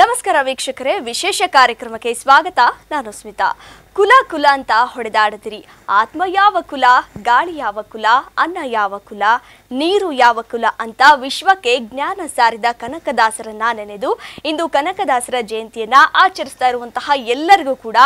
ನಮಸ್ಕಾರ ವೀಕ್ಷಕರೇ ವಿಶೇಷ ಕಾರ್ಯಕ್ರಮಕ್ಕೆ ಸ್ವಾಗತ ನಾನು ಸ್ಮಿತಾ ಕುಲ ಕುಲ ಅಂತ ಹೊಡೆದಾಡದಿರಿ ಆತ್ಮ ಯಾವ ಕುಲ ಗಾಳಿ ಯಾವ ಕುಲ ಅನ್ನ ಯಾವ ಕುಲ ನೀರು ಯಾವ ಕುಲ ಅಂತ ವಿಶ್ವಕ್ಕೆ ಜ್ಞಾನ ಸಾರಿದ ಕನಕದಾಸರನ್ನ ನೆನೆದು ಇಂದು ಕನಕದಾಸರ ಜಯಂತಿಯನ್ನ ಆಚರಿಸ್ತಾ ಇರುವಂತಹ ಎಲ್ಲರಿಗೂ ಕೂಡ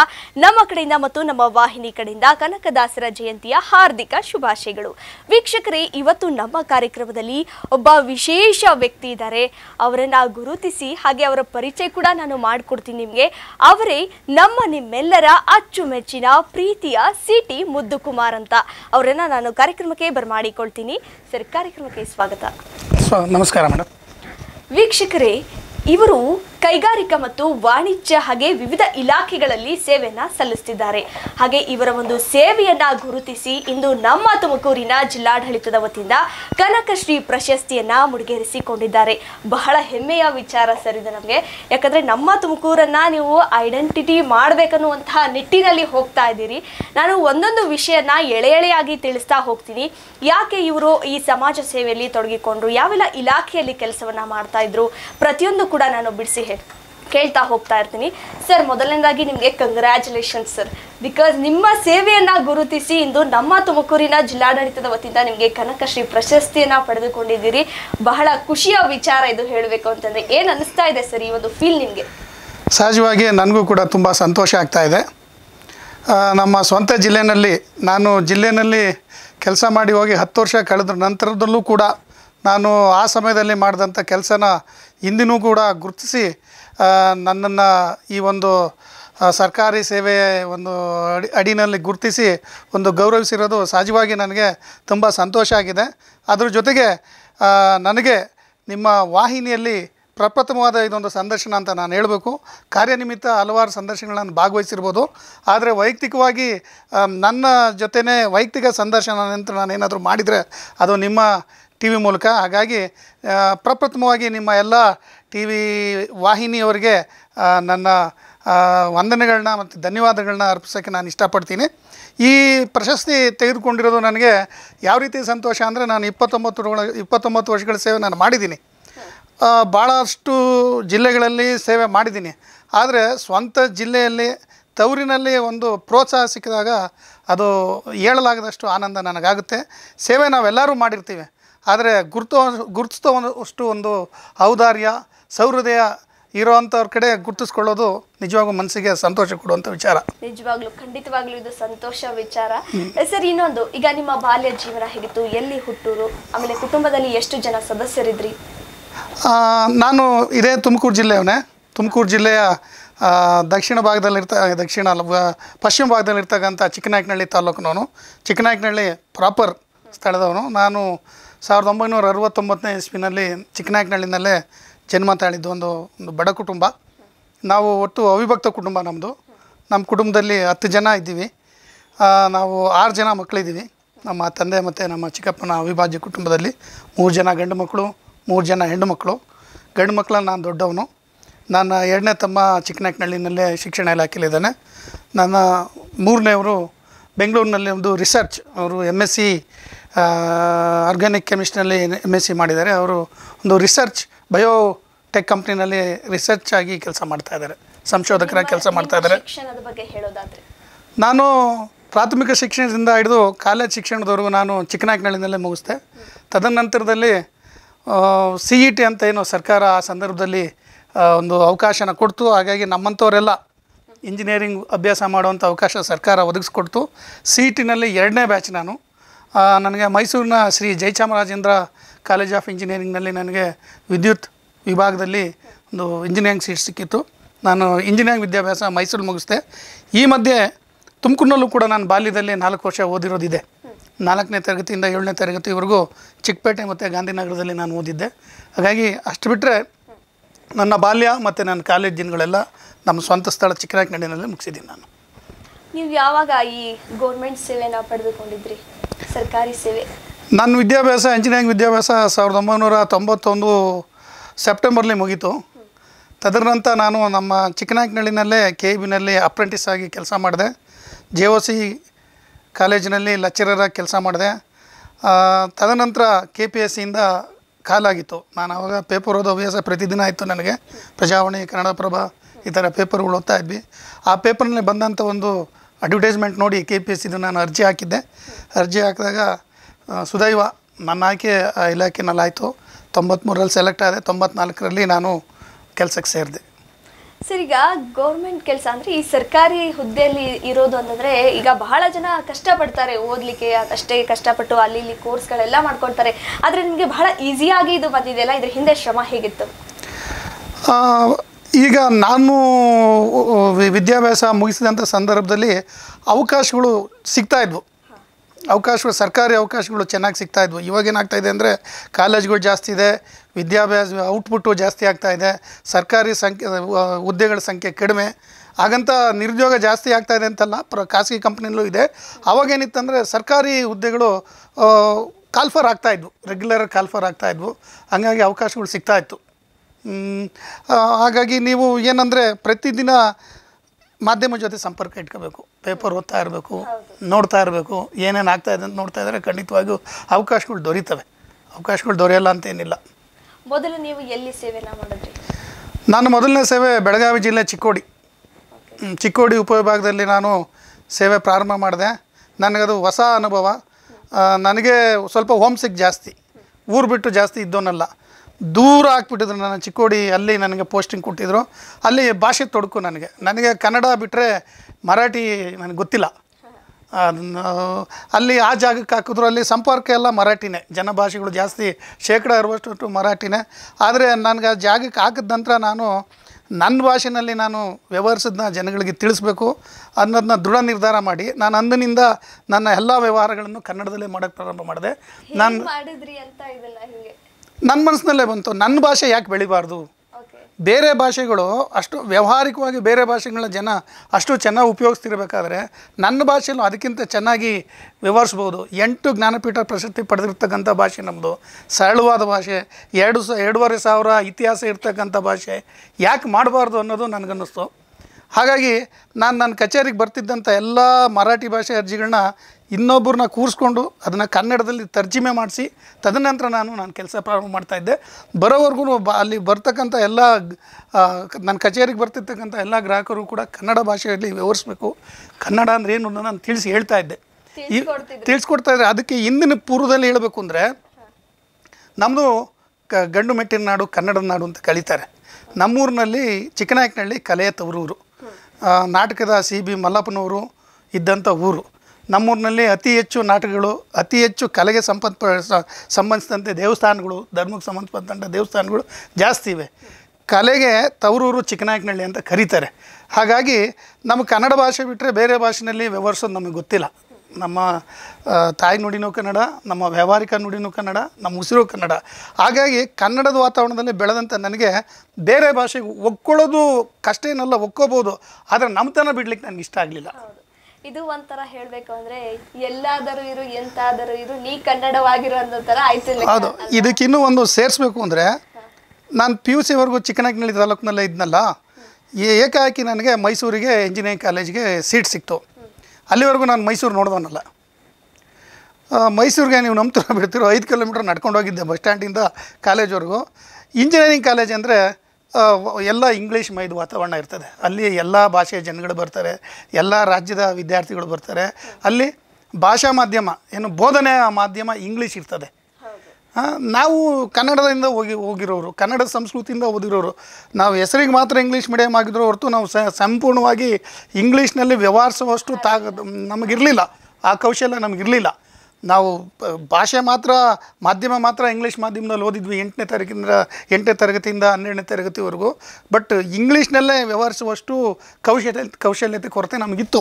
ನಮ್ಮ ಕಡೆಯಿಂದ ಮತ್ತು ನಮ್ಮ ವಾಹಿನಿ ಕಡೆಯಿಂದ ಕನಕದಾಸರ ಜಯಂತಿಯ ಹಾರ್ದಿಕ ಶುಭಾಶಯಗಳು ವೀಕ್ಷಕರೇ ಇವತ್ತು ನಮ್ಮ ಕಾರ್ಯಕ್ರಮದಲ್ಲಿ ಒಬ್ಬ ವಿಶೇಷ ವ್ಯಕ್ತಿ ಇದ್ದಾರೆ ಅವರನ್ನ ಗುರುತಿಸಿ ಹಾಗೆ ಅವರ ಪರಿಚಯ ಕೂಡ ನಾನು ಮಾಡಿಕೊಡ್ತೀನಿ ನಿಮಗೆ ಅವರೇ ನಮ್ಮ ನಿಮ್ಮೆಲ್ಲರ ಅಚ್ಚು ಮೆಚ್ಚಿನ ಪ್ರೀತಿಯ ಸಿಟಿ ಮುದ್ದು ಕುಮಾರ್ ಅಂತ ಅವರನ್ನ ನಾನು ಕಾರ್ಯಕ್ರಮಕ್ಕೆ ಬರಮಾಡಿಕೊಳ್ತೀನಿ ಸರ್ ಕಾರ್ಯಕ್ರಮಕ್ಕೆ ಸ್ವಾಗತ ನಮಸ್ಕಾರ ಮೇಡಮ್ ವೀಕ್ಷಕರೇ ಇವರು ಕೈಗಾರಿಕಾ ಮತ್ತು ವಾಣಿಜ್ಯ ಹಾಗೆ ವಿವಿಧ ಇಲಾಖೆಗಳಲ್ಲಿ ಸೇವೆಯನ್ನ ಸಲ್ಲಿಸುತ್ತಿದ್ದಾರೆ ಹಾಗೆ ಇವರ ಒಂದು ಸೇವೆಯನ್ನ ಗುರುತಿಸಿ ಇಂದು ನಮ್ಮ ತುಮಕೂರಿನ ಜಿಲ್ಲಾಡಳಿತದ ವತಿಯಿಂದ ಕನಕಶ್ರೀ ಪ್ರಶಸ್ತಿಯನ್ನ ಮುಡಿಗೇರಿಸಿಕೊಂಡಿದ್ದಾರೆ ಬಹಳ ಹೆಮ್ಮೆಯ ವಿಚಾರ ಸರ್ ಇದು ನಮಗೆ ಯಾಕಂದ್ರೆ ನಮ್ಮ ತುಮಕೂರನ್ನ ನೀವು ಐಡೆಂಟಿಟಿ ಮಾಡಬೇಕನ್ನುವಂತಹ ನಿಟ್ಟಿನಲ್ಲಿ ಹೋಗ್ತಾ ಇದ್ದೀರಿ ನಾನು ಒಂದೊಂದು ವಿಷಯನ ಎಳೆ ಎಳೆಯಾಗಿ ತಿಳಿಸ್ತಾ ಹೋಗ್ತೀನಿ ಯಾಕೆ ಇವರು ಈ ಸಮಾಜ ಸೇವೆಯಲ್ಲಿ ತೊಡಗಿಕೊಂಡ್ರು ಯಾವೆಲ್ಲ ಇಲಾಖೆಯಲ್ಲಿ ಕೆಲಸವನ್ನ ಮಾಡ್ತಾ ಇದ್ರು ಪ್ರತಿಯೊಂದು ಕೂಡ ನಾನು ಬಿಡಿಸಿ ಕೇಳ್ತಾ ಹೋಗ್ತಾ ಇರ್ತೀನಿ ಸರ್ ಮೊದಲನೇದಾಗಿ ನಿಮಗೆ ಕಂಗ್ರ್ಯಾಚುಲೇಷನ್ ಸರ್ ಬಿಕಾಸ್ ನಿಮ್ಮ ಸೇವೆಯನ್ನು ಗುರುತಿಸಿ ಇಂದು ನಮ್ಮ ತುಮಕೂರಿನ ಜಿಲ್ಲಾಡಳಿತದ ವತಿಯಿಂದ ನಿಮಗೆ ಕನಕಶ್ರೀ ಪ್ರಶಸ್ತಿಯನ್ನು ಪಡೆದುಕೊಂಡಿದ್ದೀರಿ ಬಹಳ ಖುಷಿಯ ವಿಚಾರ ಇದು ಹೇಳಬೇಕು ಅಂತಂದರೆ ಏನು ಅನಿಸ್ತಾ ಇದೆ ಸರ್ ಈ ಒಂದು ಫೀಲ್ ನಿಮಗೆ ಸಹಜವಾಗಿ ನನಗೂ ಕೂಡ ತುಂಬ ಸಂತೋಷ ಆಗ್ತಾ ಇದೆ ನಮ್ಮ ಸ್ವಂತ ಜಿಲ್ಲೆಯಲ್ಲಿ ನಾನು ಜಿಲ್ಲೆಯಲ್ಲಿ ಕೆಲಸ ಮಾಡಿ ಹೋಗಿ ಹತ್ತು ವರ್ಷ ಕಳೆದ ನಂತರದಲ್ಲೂ ಕೂಡ ನಾನು ಆ ಸಮಯದಲ್ಲಿ ಮಾಡಿದಂಥ ಕೆಲಸನ ಇಂದಿನೂ ಕೂಡ ಗುರುತಿಸಿ ನನ್ನನ್ನು ಈ ಒಂದು ಸರ್ಕಾರಿ ಸೇವೆ ಒಂದು ಅಡಿ ಅಡಿನಲ್ಲಿ ಗುರುತಿಸಿ ಒಂದು ಗೌರವಿಸಿರೋದು ಸಹಜವಾಗಿ ನನಗೆ ತುಂಬ ಸಂತೋಷ ಆಗಿದೆ ಅದರ ಜೊತೆಗೆ ನನಗೆ ನಿಮ್ಮ ವಾಹಿನಿಯಲ್ಲಿ ಪ್ರಪ್ರಥಮವಾದ ಇದೊಂದು ಸಂದರ್ಶನ ಅಂತ ನಾನು ಹೇಳಬೇಕು ಕಾರ್ಯನಿಮಿತ್ತ ಹಲವಾರು ಸಂದರ್ಶನಗಳನ್ನು ಭಾಗವಹಿಸಿರ್ಬೋದು ಆದರೆ ವೈಯಕ್ತಿಕವಾಗಿ ನನ್ನ ಜೊತೆನೇ ವೈಯಕ್ತಿಕ ಸಂದರ್ಶನ ಅಂತ ನಾನು ಏನಾದರೂ ಮಾಡಿದರೆ ಅದು ನಿಮ್ಮ ಟಿ ವಿ ಮೂಲಕ ಹಾಗಾಗಿ ಪ್ರಪ್ರಥಮವಾಗಿ ನಿಮ್ಮ ಎಲ್ಲ ಟಿ ವಿ ವಾಹಿನಿಯವರಿಗೆ ನನ್ನ ವಂದನೆಗಳನ್ನ ಮತ್ತು ಧನ್ಯವಾದಗಳನ್ನ ಅರ್ಪಿಸೋಕ್ಕೆ ನಾನು ಇಷ್ಟಪಡ್ತೀನಿ ಈ ಪ್ರಶಸ್ತಿ ತೆಗೆದುಕೊಂಡಿರೋದು ನನಗೆ ಯಾವ ರೀತಿ ಸಂತೋಷ ಅಂದರೆ ನಾನು ಇಪ್ಪತ್ತೊಂಬತ್ತು ಇಪ್ಪತ್ತೊಂಬತ್ತು ವರ್ಷಗಳ ಸೇವೆ ನಾನು ಮಾಡಿದ್ದೀನಿ ಭಾಳಷ್ಟು ಜಿಲ್ಲೆಗಳಲ್ಲಿ ಸೇವೆ ಮಾಡಿದ್ದೀನಿ ಆದರೆ ಸ್ವಂತ ಜಿಲ್ಲೆಯಲ್ಲಿ ತವರಿನಲ್ಲಿ ಒಂದು ಪ್ರೋತ್ಸಾಹ ಸಿಕ್ಕಿದಾಗ ಅದು ಹೇಳಲಾಗದಷ್ಟು ಆನಂದ ನನಗಾಗುತ್ತೆ ಸೇವೆ ನಾವೆಲ್ಲರೂ ಮಾಡಿರ್ತೀವಿ ಆದರೆ ಗುರುತು ಗುರುತಿಸೋ ಅಷ್ಟು ಒಂದು ಔದಾರ್ಯ ಸೌಹೃದಯ ಇರೋವಂಥವ್ರ ಕಡೆ ಗುರ್ತಿಸ್ಕೊಳ್ಳೋದು ನಿಜವಾಗೂ ಮನಸ್ಸಿಗೆ ಸಂತೋಷ ಕೊಡುವಂಥ ವಿಚಾರ ನಿಜವಾಗ್ಲೂ ಖಂಡಿತವಾಗ್ಲೂ ಇದು ಸಂತೋಷ ವಿಚಾರ ಸರ್ ಇನ್ನೊಂದು ಈಗ ನಿಮ್ಮ ಬಾಲ್ಯ ಜೀವನ ಹೇಗಿತ್ತು ಎಲ್ಲಿ ಹುಟ್ಟೂರು ಆಮೇಲೆ ಕುಟುಂಬದಲ್ಲಿ ಎಷ್ಟು ಜನ ಸದಸ್ಯರಿದ್ರಿ ನಾನು ಇದೇ ತುಮಕೂರು ಜಿಲ್ಲೆಯವನೇ ತುಮಕೂರು ಜಿಲ್ಲೆಯ ದಕ್ಷಿಣ ಭಾಗದಲ್ಲಿರ್ತ ದಕ್ಷಿಣ ಅಲ್ಲ ಪಶ್ಚಿಮ ಭಾಗದಲ್ಲಿರ್ತಕ್ಕಂಥ ಚಿಕ್ಕನಾಯಕನಹಳ್ಳಿ ತಾಲೂಕಿನವನು ಚಿಕ್ಕನಾಯಕನಹಳ್ಳಿ ಪ್ರಾಪರ್ ಸ್ಥಳದವನು ನಾನು ಸಾವಿರದ ಒಂಬೈನೂರ ಅರವತ್ತೊಂಬತ್ತನೇ ಇಸ್ವಿನಲ್ಲಿ ಚಿಕ್ಕನಾಯಕನಹಳ್ಳಿನಲ್ಲೇ ಜನ್ಮ ತಾಳಿದ್ದು ಒಂದು ಒಂದು ಬಡ ಕುಟುಂಬ ನಾವು ಒಟ್ಟು ಅವಿಭಕ್ತ ಕುಟುಂಬ ನಮ್ಮದು ನಮ್ಮ ಕುಟುಂಬದಲ್ಲಿ ಹತ್ತು ಜನ ಇದ್ದೀವಿ ನಾವು ಆರು ಜನ ಮಕ್ಕಳಿದ್ದೀವಿ ನಮ್ಮ ತಂದೆ ಮತ್ತು ನಮ್ಮ ಚಿಕ್ಕಪ್ಪನ ಅವಿಭಾಜ್ಯ ಕುಟುಂಬದಲ್ಲಿ ಮೂರು ಜನ ಗಂಡು ಮಕ್ಕಳು ಮೂರು ಜನ ಹೆಣ್ಣು ಮಕ್ಕಳು ಗಂಡು ಮಕ್ಕಳನ್ನು ನಾನು ದೊಡ್ಡವನು ನನ್ನ ಎರಡನೇ ತಮ್ಮ ಚಿಕ್ಕನಾಯಕನಹಳ್ಳಿನಲ್ಲೇ ಶಿಕ್ಷಣ ಇಲಾಖೆಯಲ್ಲಿದ್ದಾನೆ ನನ್ನ ಮೂರನೇವರು ಬೆಂಗಳೂರಿನಲ್ಲಿ ಒಂದು ರಿಸರ್ಚ್ ಅವರು ಎಮ್ ಎಸ್ ಸಿ ಆರ್ಗ್ಯಾನಿಕ್ ಕೆಮಿಸ್ಟ್ರಿನಲ್ಲಿ ಎಮ್ ಎಸ್ ಸಿ ಮಾಡಿದ್ದಾರೆ ಅವರು ಒಂದು ರಿಸರ್ಚ್ ಬಯೋ ಟೆಕ್ ಕಂಪ್ನಿನಲ್ಲಿ ರಿಸರ್ಚ್ ಆಗಿ ಕೆಲಸ ಮಾಡ್ತಾ ಇದ್ದಾರೆ ಸಂಶೋಧಕರ ಕೆಲಸ ಮಾಡ್ತಾ ಇದ್ದಾರೆ ನಾನು ಪ್ರಾಥಮಿಕ ಶಿಕ್ಷಣದಿಂದ ಹಿಡಿದು ಕಾಲೇಜ್ ಶಿಕ್ಷಣದವರೆಗೂ ನಾನು ಚಿಕ್ಕನಾಯಕನಹಳ್ಳಿನಲ್ಲೇ ಮುಗಿಸ್ದೆ ತದನಂತರದಲ್ಲಿ ಸಿ ಇ ಟಿ ಅಂತ ಏನು ಸರ್ಕಾರ ಆ ಸಂದರ್ಭದಲ್ಲಿ ಒಂದು ಅವಕಾಶನ ಕೊಡ್ತು ಹಾಗಾಗಿ ನಮ್ಮಂಥವರೆಲ್ಲ ಇಂಜಿನಿಯರಿಂಗ್ ಅಭ್ಯಾಸ ಮಾಡುವಂಥ ಅವಕಾಶ ಸರ್ಕಾರ ಒದಗಿಸ್ಕೊಡ್ತು ಸಿ ಇ e ಟಿನಲ್ಲಿ ಎರಡನೇ ಬ್ಯಾಚ್ ನಾನು ನನಗೆ ಮೈಸೂರಿನ ಶ್ರೀ ಜಯಚಾಮರಾಜೇಂದ್ರ ಕಾಲೇಜ್ ಆಫ್ ಇಂಜಿನಿಯರಿಂಗ್ನಲ್ಲಿ ನನಗೆ ವಿದ್ಯುತ್ ವಿಭಾಗದಲ್ಲಿ ಒಂದು ಇಂಜಿನಿಯರಿಂಗ್ ಸೀಟ್ ಸಿಕ್ಕಿತ್ತು ನಾನು ಇಂಜಿನಿಯರಿಂಗ್ ವಿದ್ಯಾಭ್ಯಾಸ ಮೈಸೂರು ಮುಗಿಸಿದೆ ಈ ಮಧ್ಯೆ ತುಮಕೂರಿನಲ್ಲೂ ಕೂಡ ನಾನು ಬಾಲ್ಯದಲ್ಲಿ ನಾಲ್ಕು ವರ್ಷ ಓದಿರೋದಿದೆ ನಾಲ್ಕನೇ ತರಗತಿಯಿಂದ ಏಳನೇ ತರಗತಿವರೆಗೂ ಚಿಕ್ಕಪೇಟೆ ಮತ್ತು ಗಾಂಧಿನಗರದಲ್ಲಿ ನಾನು ಓದಿದ್ದೆ ಹಾಗಾಗಿ ಅಷ್ಟು ಬಿಟ್ಟರೆ ನನ್ನ ಬಾಲ್ಯ ಮತ್ತು ನನ್ನ ಕಾಲೇಜ್ ದಿನಗಳೆಲ್ಲ ನಮ್ಮ ಸ್ವಂತ ಸ್ಥಳ ಚಿಕ್ಕನಾಯಕನಹಳ್ಳಿನಲ್ಲಿ ಮುಗಿಸಿದ್ದೀನಿ ನಾನು ನೀವು ಯಾವಾಗ ಈ ಗೌರ್ಮೆಂಟ್ ಸೇವೆಯನ್ನು ಪಡೆದುಕೊಂಡಿದ್ರಿ ಸರ್ಕಾರಿ ಸೇವೆ ನನ್ನ ವಿದ್ಯಾಭ್ಯಾಸ ಇಂಜಿನಿಯರಿಂಗ್ ವಿದ್ಯಾಭ್ಯಾಸ ಸಾವಿರದ ಒಂಬೈನೂರ ತೊಂಬತ್ತೊಂದು ಸೆಪ್ಟೆಂಬರ್ಲಿ ಮುಗೀತು ತದನಂತರ ನಾನು ನಮ್ಮ ಚಿಕ್ಕನಾಯಕನಹಳ್ಳಿನಲ್ಲೇ ಕೆ ಇ ಬಿನಲ್ಲಿ ಅಪ್ರೆಂಟಿಸ್ ಆಗಿ ಕೆಲಸ ಮಾಡಿದೆ ಜೆ ಒ ಸಿ ಕಾಲೇಜಿನಲ್ಲಿ ಲೆಕ್ಚರರಾಗಿ ಕೆಲಸ ಮಾಡಿದೆ ತದನಂತರ ಕೆ ಪಿ ಎಸ್ ಸಿಯಿಂದ ಕಾಲಾಗಿತ್ತು ನಾನು ಆವಾಗ ಪೇಪರ್ ಓದೋ ಹವ್ಯಾಸ ಪ್ರತಿದಿನ ಆಯಿತು ನನಗೆ ಪ್ರಜಾವಾಣಿ ಕನ್ನಡಪ್ರಭ ಈ ಥರ ಪೇಪರ್ಗಳು ಓದ್ತಾ ಇದ್ವಿ ಆ ಪೇಪರ್ನಲ್ಲಿ ಬಂದಂಥ ಒಂದು ಅಡ್ವರ್ಟೈಸ್ಮೆಂಟ್ ನೋಡಿ ಕೆ ಪಿ ಎಸ್ ಇದು ನಾನು ಅರ್ಜಿ ಹಾಕಿದ್ದೆ ಅರ್ಜಿ ಹಾಕಿದಾಗ ಸುದೈವ ನನ್ನ ಆಯ್ಕೆ ಇಲಾಖೆನಲ್ಲಾಯಿತು ತೊಂಬತ್ಮೂರರಲ್ಲಿ ಸೆಲೆಕ್ಟ್ ಆದರೆ ತೊಂಬತ್ನಾಲ್ಕರಲ್ಲಿ ನಾನು ಕೆಲಸಕ್ಕೆ ಸೇರಿದೆ ಸರ್ ಈಗ ಗೌರ್ಮೆಂಟ್ ಕೆಲಸ ಅಂದರೆ ಈ ಸರ್ಕಾರಿ ಹುದ್ದೆಯಲ್ಲಿ ಇರೋದು ಅಂತಂದರೆ ಈಗ ಬಹಳ ಜನ ಕಷ್ಟಪಡ್ತಾರೆ ಓದಲಿಕ್ಕೆ ಅಷ್ಟೇ ಕಷ್ಟಪಟ್ಟು ಅಲ್ಲಿ ಇಲ್ಲಿ ಕೋರ್ಸ್ಗಳೆಲ್ಲ ಮಾಡ್ಕೊಳ್ತಾರೆ ಆದರೆ ನಿಮಗೆ ಬಹಳ ಈಸಿಯಾಗಿ ಇದು ಬಂದಿದೆಯಲ್ಲ ಇದ್ರ ಹಿಂದೆ ಶ್ರಮ ಹೇಗಿತ್ತು ಈಗ ನಾನು ವಿದ್ಯಾಭ್ಯಾಸ ಮುಗಿಸಿದಂಥ ಸಂದರ್ಭದಲ್ಲಿ ಅವಕಾಶಗಳು ಸಿಗ್ತಾ ಇದ್ವು ಅವಕಾಶಗಳು ಸರ್ಕಾರಿ ಅವಕಾಶಗಳು ಚೆನ್ನಾಗಿ ಸಿಗ್ತಾಯಿದ್ವು ಏನಾಗ್ತಾ ಇದೆ ಅಂದರೆ ಕಾಲೇಜ್ಗಳು ಜಾಸ್ತಿ ಇದೆ ವಿದ್ಯಾಭ್ಯಾಸ ಔಟ್ಪುಟ್ಟು ಜಾಸ್ತಿ ಆಗ್ತಾ ಇದೆ ಸರ್ಕಾರಿ ಸಂಖ್ಯೆ ಹುದ್ದೆಗಳ ಸಂಖ್ಯೆ ಕಡಿಮೆ ಹಾಗಂತ ನಿರುದ್ಯೋಗ ಜಾಸ್ತಿ ಆಗ್ತಾ ಇದೆ ಅಂತಲ್ಲ ಪ್ರ ಖಾಸಗಿ ಕಂಪ್ನಿಲೂ ಇದೆ ಅವಾಗೇನಿತ್ತಂದರೆ ಸರ್ಕಾರಿ ಹುದ್ದೆಗಳು ಕಾಲ್ಫರ್ ಆಗ್ತಾಯಿದ್ವು ರೆಗ್ಯುಲರ್ ಕಾಲ್ಫರ್ ಆಗ್ತಾಯಿದ್ವು ಹಂಗಾಗಿ ಅವಕಾಶಗಳು ಸಿಗ್ತಾಯಿತ್ತು ಹಾಗಾಗಿ ನೀವು ಏನಂದರೆ ಪ್ರತಿದಿನ ಮಾಧ್ಯಮ ಜೊತೆ ಸಂಪರ್ಕ ಇಟ್ಕೋಬೇಕು ಪೇಪರ್ ಓದ್ತಾ ಇರಬೇಕು ನೋಡ್ತಾ ಇರಬೇಕು ಏನೇನು ಆಗ್ತಾ ಇದೆ ಅಂತ ನೋಡ್ತಾ ಇದ್ದರೆ ಖಂಡಿತವಾಗಿಯೂ ಅವಕಾಶಗಳು ದೊರೀತವೆ ಅವಕಾಶಗಳು ದೊರೆಯಲ್ಲ ಅಂತೇನಿಲ್ಲ ಮೊದಲು ನೀವು ಎಲ್ಲಿ ಸೇವೆ ಮಾಡಿದ್ರಿ ನಾನು ಮೊದಲನೇ ಸೇವೆ ಬೆಳಗಾವಿ ಜಿಲ್ಲೆ ಚಿಕ್ಕೋಡಿ ಚಿಕ್ಕೋಡಿ ಉಪವಿಭಾಗದಲ್ಲಿ ನಾನು ಸೇವೆ ಪ್ರಾರಂಭ ಮಾಡಿದೆ ನನಗದು ಹೊಸ ಅನುಭವ ನನಗೆ ಸ್ವಲ್ಪ ಹೋಮ್ ಸಿಕ್ ಜಾಸ್ತಿ ಊರು ಬಿಟ್ಟು ಜಾಸ್ತಿ ಇದ್ದೋನಲ್ಲ ದೂರ ಹಾಕ್ಬಿಟ್ಟಿದ್ರು ನನ್ನ ಚಿಕ್ಕೋಡಿ ಅಲ್ಲಿ ನನಗೆ ಪೋಸ್ಟಿಂಗ್ ಕೊಟ್ಟಿದ್ರು ಅಲ್ಲಿ ಭಾಷೆ ತೊಡಕು ನನಗೆ ನನಗೆ ಕನ್ನಡ ಬಿಟ್ಟರೆ ಮರಾಠಿ ನನಗೆ ಗೊತ್ತಿಲ್ಲ ಅಲ್ಲಿ ಆ ಜಾಗಕ್ಕೆ ಹಾಕಿದ್ರು ಅಲ್ಲಿ ಸಂಪರ್ಕ ಎಲ್ಲ ಮರಾಠಿನೇ ಜನ ಭಾಷೆಗಳು ಜಾಸ್ತಿ ಶೇಕಡ ಇರುವಷ್ಟು ಮರಾಠಿನೇ ಆದರೆ ನನಗೆ ಆ ಜಾಗಕ್ಕೆ ಹಾಕಿದ ನಂತರ ನಾನು ನನ್ನ ಭಾಷೆನಲ್ಲಿ ನಾನು ವ್ಯವಹರಿಸಿದ್ನ ಜನಗಳಿಗೆ ತಿಳಿಸ್ಬೇಕು ಅನ್ನೋದನ್ನ ದೃಢ ನಿರ್ಧಾರ ಮಾಡಿ ನಾನು ಅಂದಿನಿಂದ ನನ್ನ ಎಲ್ಲ ವ್ಯವಹಾರಗಳನ್ನು ಕನ್ನಡದಲ್ಲೇ ಮಾಡೋಕ್ಕೆ ಪ್ರಾರಂಭ ಮಾಡಿದೆ ನಾನು ಮಾಡಿದ್ರಿ ಅಂತ ನನ್ನ ಮನಸ್ಸಿನಲ್ಲೇ ಬಂತು ನನ್ನ ಭಾಷೆ ಯಾಕೆ ಬೆಳಿಬಾರ್ದು ಬೇರೆ ಭಾಷೆಗಳು ಅಷ್ಟು ವ್ಯಾವಹಾರಿಕವಾಗಿ ಬೇರೆ ಭಾಷೆಗಳ ಜನ ಅಷ್ಟು ಚೆನ್ನಾಗಿ ಉಪಯೋಗಿಸ್ತಿರ್ಬೇಕಾದ್ರೆ ನನ್ನ ಭಾಷೆಯಲ್ಲೂ ಅದಕ್ಕಿಂತ ಚೆನ್ನಾಗಿ ವಿವರಿಸ್ಬೋದು ಎಂಟು ಜ್ಞಾನಪೀಠ ಪ್ರಶಸ್ತಿ ಪಡೆದಿರ್ತಕ್ಕಂಥ ಭಾಷೆ ನಮ್ಮದು ಸರಳವಾದ ಭಾಷೆ ಎರಡು ಸ ಎರಡೂವರೆ ಸಾವಿರ ಇತಿಹಾಸ ಇರ್ತಕ್ಕಂಥ ಭಾಷೆ ಯಾಕೆ ಮಾಡಬಾರ್ದು ಅನ್ನೋದು ನನಗನ್ನಿಸ್ತು ಹಾಗಾಗಿ ನಾನು ನನ್ನ ಕಚೇರಿಗೆ ಬರ್ತಿದ್ದಂಥ ಎಲ್ಲ ಮರಾಠಿ ಭಾಷೆ ಅರ್ಜಿಗಳನ್ನ ಇನ್ನೊಬ್ಬರನ್ನ ಕೂರಿಸ್ಕೊಂಡು ಅದನ್ನು ಕನ್ನಡದಲ್ಲಿ ತರ್ಜಿಮೆ ಮಾಡಿಸಿ ತದನಂತರ ನಾನು ನಾನು ಕೆಲಸ ಪ್ರಾರಂಭ ಮಾಡ್ತಾ ಇದ್ದೆ ಬರೋವರೆಗೂ ಬ ಅಲ್ಲಿ ಬರ್ತಕ್ಕಂಥ ಎಲ್ಲ ನನ್ನ ಕಚೇರಿಗೆ ಬರ್ತಿರ್ತಕ್ಕಂಥ ಎಲ್ಲ ಗ್ರಾಹಕರು ಕೂಡ ಕನ್ನಡ ಭಾಷೆಯಲ್ಲಿ ವಿವರಿಸ್ಬೇಕು ಕನ್ನಡ ಅಂದ್ರೆ ಏನು ನಾನು ತಿಳಿಸಿ ಹೇಳ್ತಾ ಇದ್ದೆ ತಿಳಿಸ್ಕೊಡ್ತಾ ಇದ್ದಾರೆ ಅದಕ್ಕೆ ಹಿಂದಿನ ಪೂರ್ವದಲ್ಲಿ ಹೇಳಬೇಕು ಅಂದರೆ ನಮ್ಮದು ಕ ಗಂಡು ಮೆಟ್ಟಿನ ನಾಡು ಕನ್ನಡದ ನಾಡು ಅಂತ ಕಳೀತಾರೆ ನಮ್ಮೂರಿನಲ್ಲಿ ಚಿಕ್ಕನಾಯಕನಹಳ್ಳಿ ಕಲೆಯ ತವರೂರು ನಾಟಕದ ಸಿ ಬಿ ಮಲ್ಲಪ್ಪನವರು ಇದ್ದಂಥ ಊರು ನಮ್ಮೂರಿನಲ್ಲಿ ಅತಿ ಹೆಚ್ಚು ನಾಟಕಗಳು ಅತಿ ಹೆಚ್ಚು ಕಲೆಗೆ ಸಂಪತ್ ಸಂಬಂಧಿಸಿದಂತೆ ದೇವಸ್ಥಾನಗಳು ಧರ್ಮಕ್ಕೆ ಸಂಬಂಧಪಟ್ಟಂಥ ದೇವಸ್ಥಾನಗಳು ಜಾಸ್ತಿ ಇವೆ ಕಲೆಗೆ ತವರೂರು ಚಿಕ್ಕನಾಯಕನಹಳ್ಳಿ ಅಂತ ಕರೀತಾರೆ ಹಾಗಾಗಿ ನಮ್ಮ ಕನ್ನಡ ಭಾಷೆ ಬಿಟ್ಟರೆ ಬೇರೆ ಭಾಷೆಯಲ್ಲಿ ವ್ಯವಹರಿಸೋದು ನಮಗೆ ಗೊತ್ತಿಲ್ಲ ನಮ್ಮ ತಾಯಿ ನುಡಿನೂ ಕನ್ನಡ ನಮ್ಮ ವ್ಯಾವಹಾರಿಕ ನುಡಿನೂ ಕನ್ನಡ ನಮ್ಮ ಉಸಿರು ಕನ್ನಡ ಹಾಗಾಗಿ ಕನ್ನಡದ ವಾತಾವರಣದಲ್ಲಿ ಬೆಳೆದಂಥ ನನಗೆ ಬೇರೆ ಭಾಷೆ ಒಕ್ಕೊಳ್ಳೋದು ಕಷ್ಟ ಏನಲ್ಲ ಒಕ್ಕೋಬೋದು ಆದರೆ ನಮ್ಮತನ ಬಿಡ್ಲಿಕ್ಕೆ ನನಗೆ ಇಷ್ಟ ಆಗಲಿಲ್ಲ ಇದು ಒಂಥರ ಹೇಳಬೇಕು ಅಂದರೆ ಎಲ್ಲಾದರೂ ಇರು ಎಂತಾದರೂ ಇರು ನೀ ಕನ್ನಡವಾಗಿರೋ ಥರ ಆಯ್ತು ಹೌದು ಇದಕ್ಕಿನ್ನೂ ಒಂದು ಸೇರಿಸ್ಬೇಕು ಅಂದರೆ ನಾನು ಪಿ ಯು ಸಿವರೆಗೂ ಚಿಕ್ಕನಹಳ್ಳಿ ತಾಲೂಕಿನಲ್ಲೇ ಇದ್ನಲ್ಲ ಏಕಾಏಕಿ ನನಗೆ ಮೈಸೂರಿಗೆ ಇಂಜಿನಿಯರಿಂಗ್ ಕಾಲೇಜ್ಗೆ ಸೀಟ್ ಸಿಕ್ತು ಅಲ್ಲಿವರೆಗೂ ನಾನು ಮೈಸೂರು ನೋಡಿದವನಲ್ಲ ಮೈಸೂರಿಗೆ ನೀವು ನಂಬ್ತಿರೋ ಬಿಡ್ತಿರೋ ಐದು ಕಿಲೋಮೀಟ್ರ್ ನಡ್ಕೊಂಡು ಹೋಗಿದ್ದೆ ಬಸ್ ಸ್ಟ್ಯಾಂಡಿಂದ ಕಾಲೇಜ್ವರೆಗೂ ಇಂಜಿನಿಯರಿಂಗ್ ಕಾಲೇಜ್ ಅಂದರೆ ಎಲ್ಲ ಇಂಗ್ಲೀಷ್ ಮೈದು ವಾತಾವರಣ ಇರ್ತದೆ ಅಲ್ಲಿ ಎಲ್ಲ ಭಾಷೆಯ ಜನಗಳು ಬರ್ತಾರೆ ಎಲ್ಲ ರಾಜ್ಯದ ವಿದ್ಯಾರ್ಥಿಗಳು ಬರ್ತಾರೆ ಅಲ್ಲಿ ಭಾಷಾ ಮಾಧ್ಯಮ ಏನು ಬೋಧನೆಯ ಮಾಧ್ಯಮ ಇಂಗ್ಲೀಷ್ ಇರ್ತದೆ ನಾವು ಕನ್ನಡದಿಂದ ಹೋಗಿ ಹೋಗಿರೋರು ಕನ್ನಡ ಸಂಸ್ಕೃತಿಯಿಂದ ಓದಿರೋರು ನಾವು ಹೆಸರಿಗೆ ಮಾತ್ರ ಇಂಗ್ಲೀಷ್ ಮೀಡಿಯಮ್ ಆಗಿದ್ರು ಹೊರತು ನಾವು ಸಂಪೂರ್ಣವಾಗಿ ಇಂಗ್ಲೀಷ್ನಲ್ಲಿ ವ್ಯವಹರಿಸುವಷ್ಟು ತಾ ನಮಗಿರಲಿಲ್ಲ ಆ ಕೌಶಲ್ಯ ನಮಗಿರಲಿಲ್ಲ ನಾವು ಭಾಷೆ ಮಾತ್ರ ಮಾಧ್ಯಮ ಮಾತ್ರ ಇಂಗ್ಲೀಷ್ ಮಾಧ್ಯಮದಲ್ಲಿ ಓದಿದ್ವಿ ಎಂಟನೇ ತಾರೀಕಿಂದ ಎಂಟನೇ ತರಗತಿಯಿಂದ ಹನ್ನೆರಡನೇ ತರಗತಿವರೆಗೂ ಬಟ್ ಇಂಗ್ಲೀಷ್ನಲ್ಲೇ ವ್ಯವಹರಿಸುವಷ್ಟು ಕೌಶಲ್ಯ ಕೌಶಲ್ಯತೆ ಕೊರತೆ ನಮಗಿತ್ತು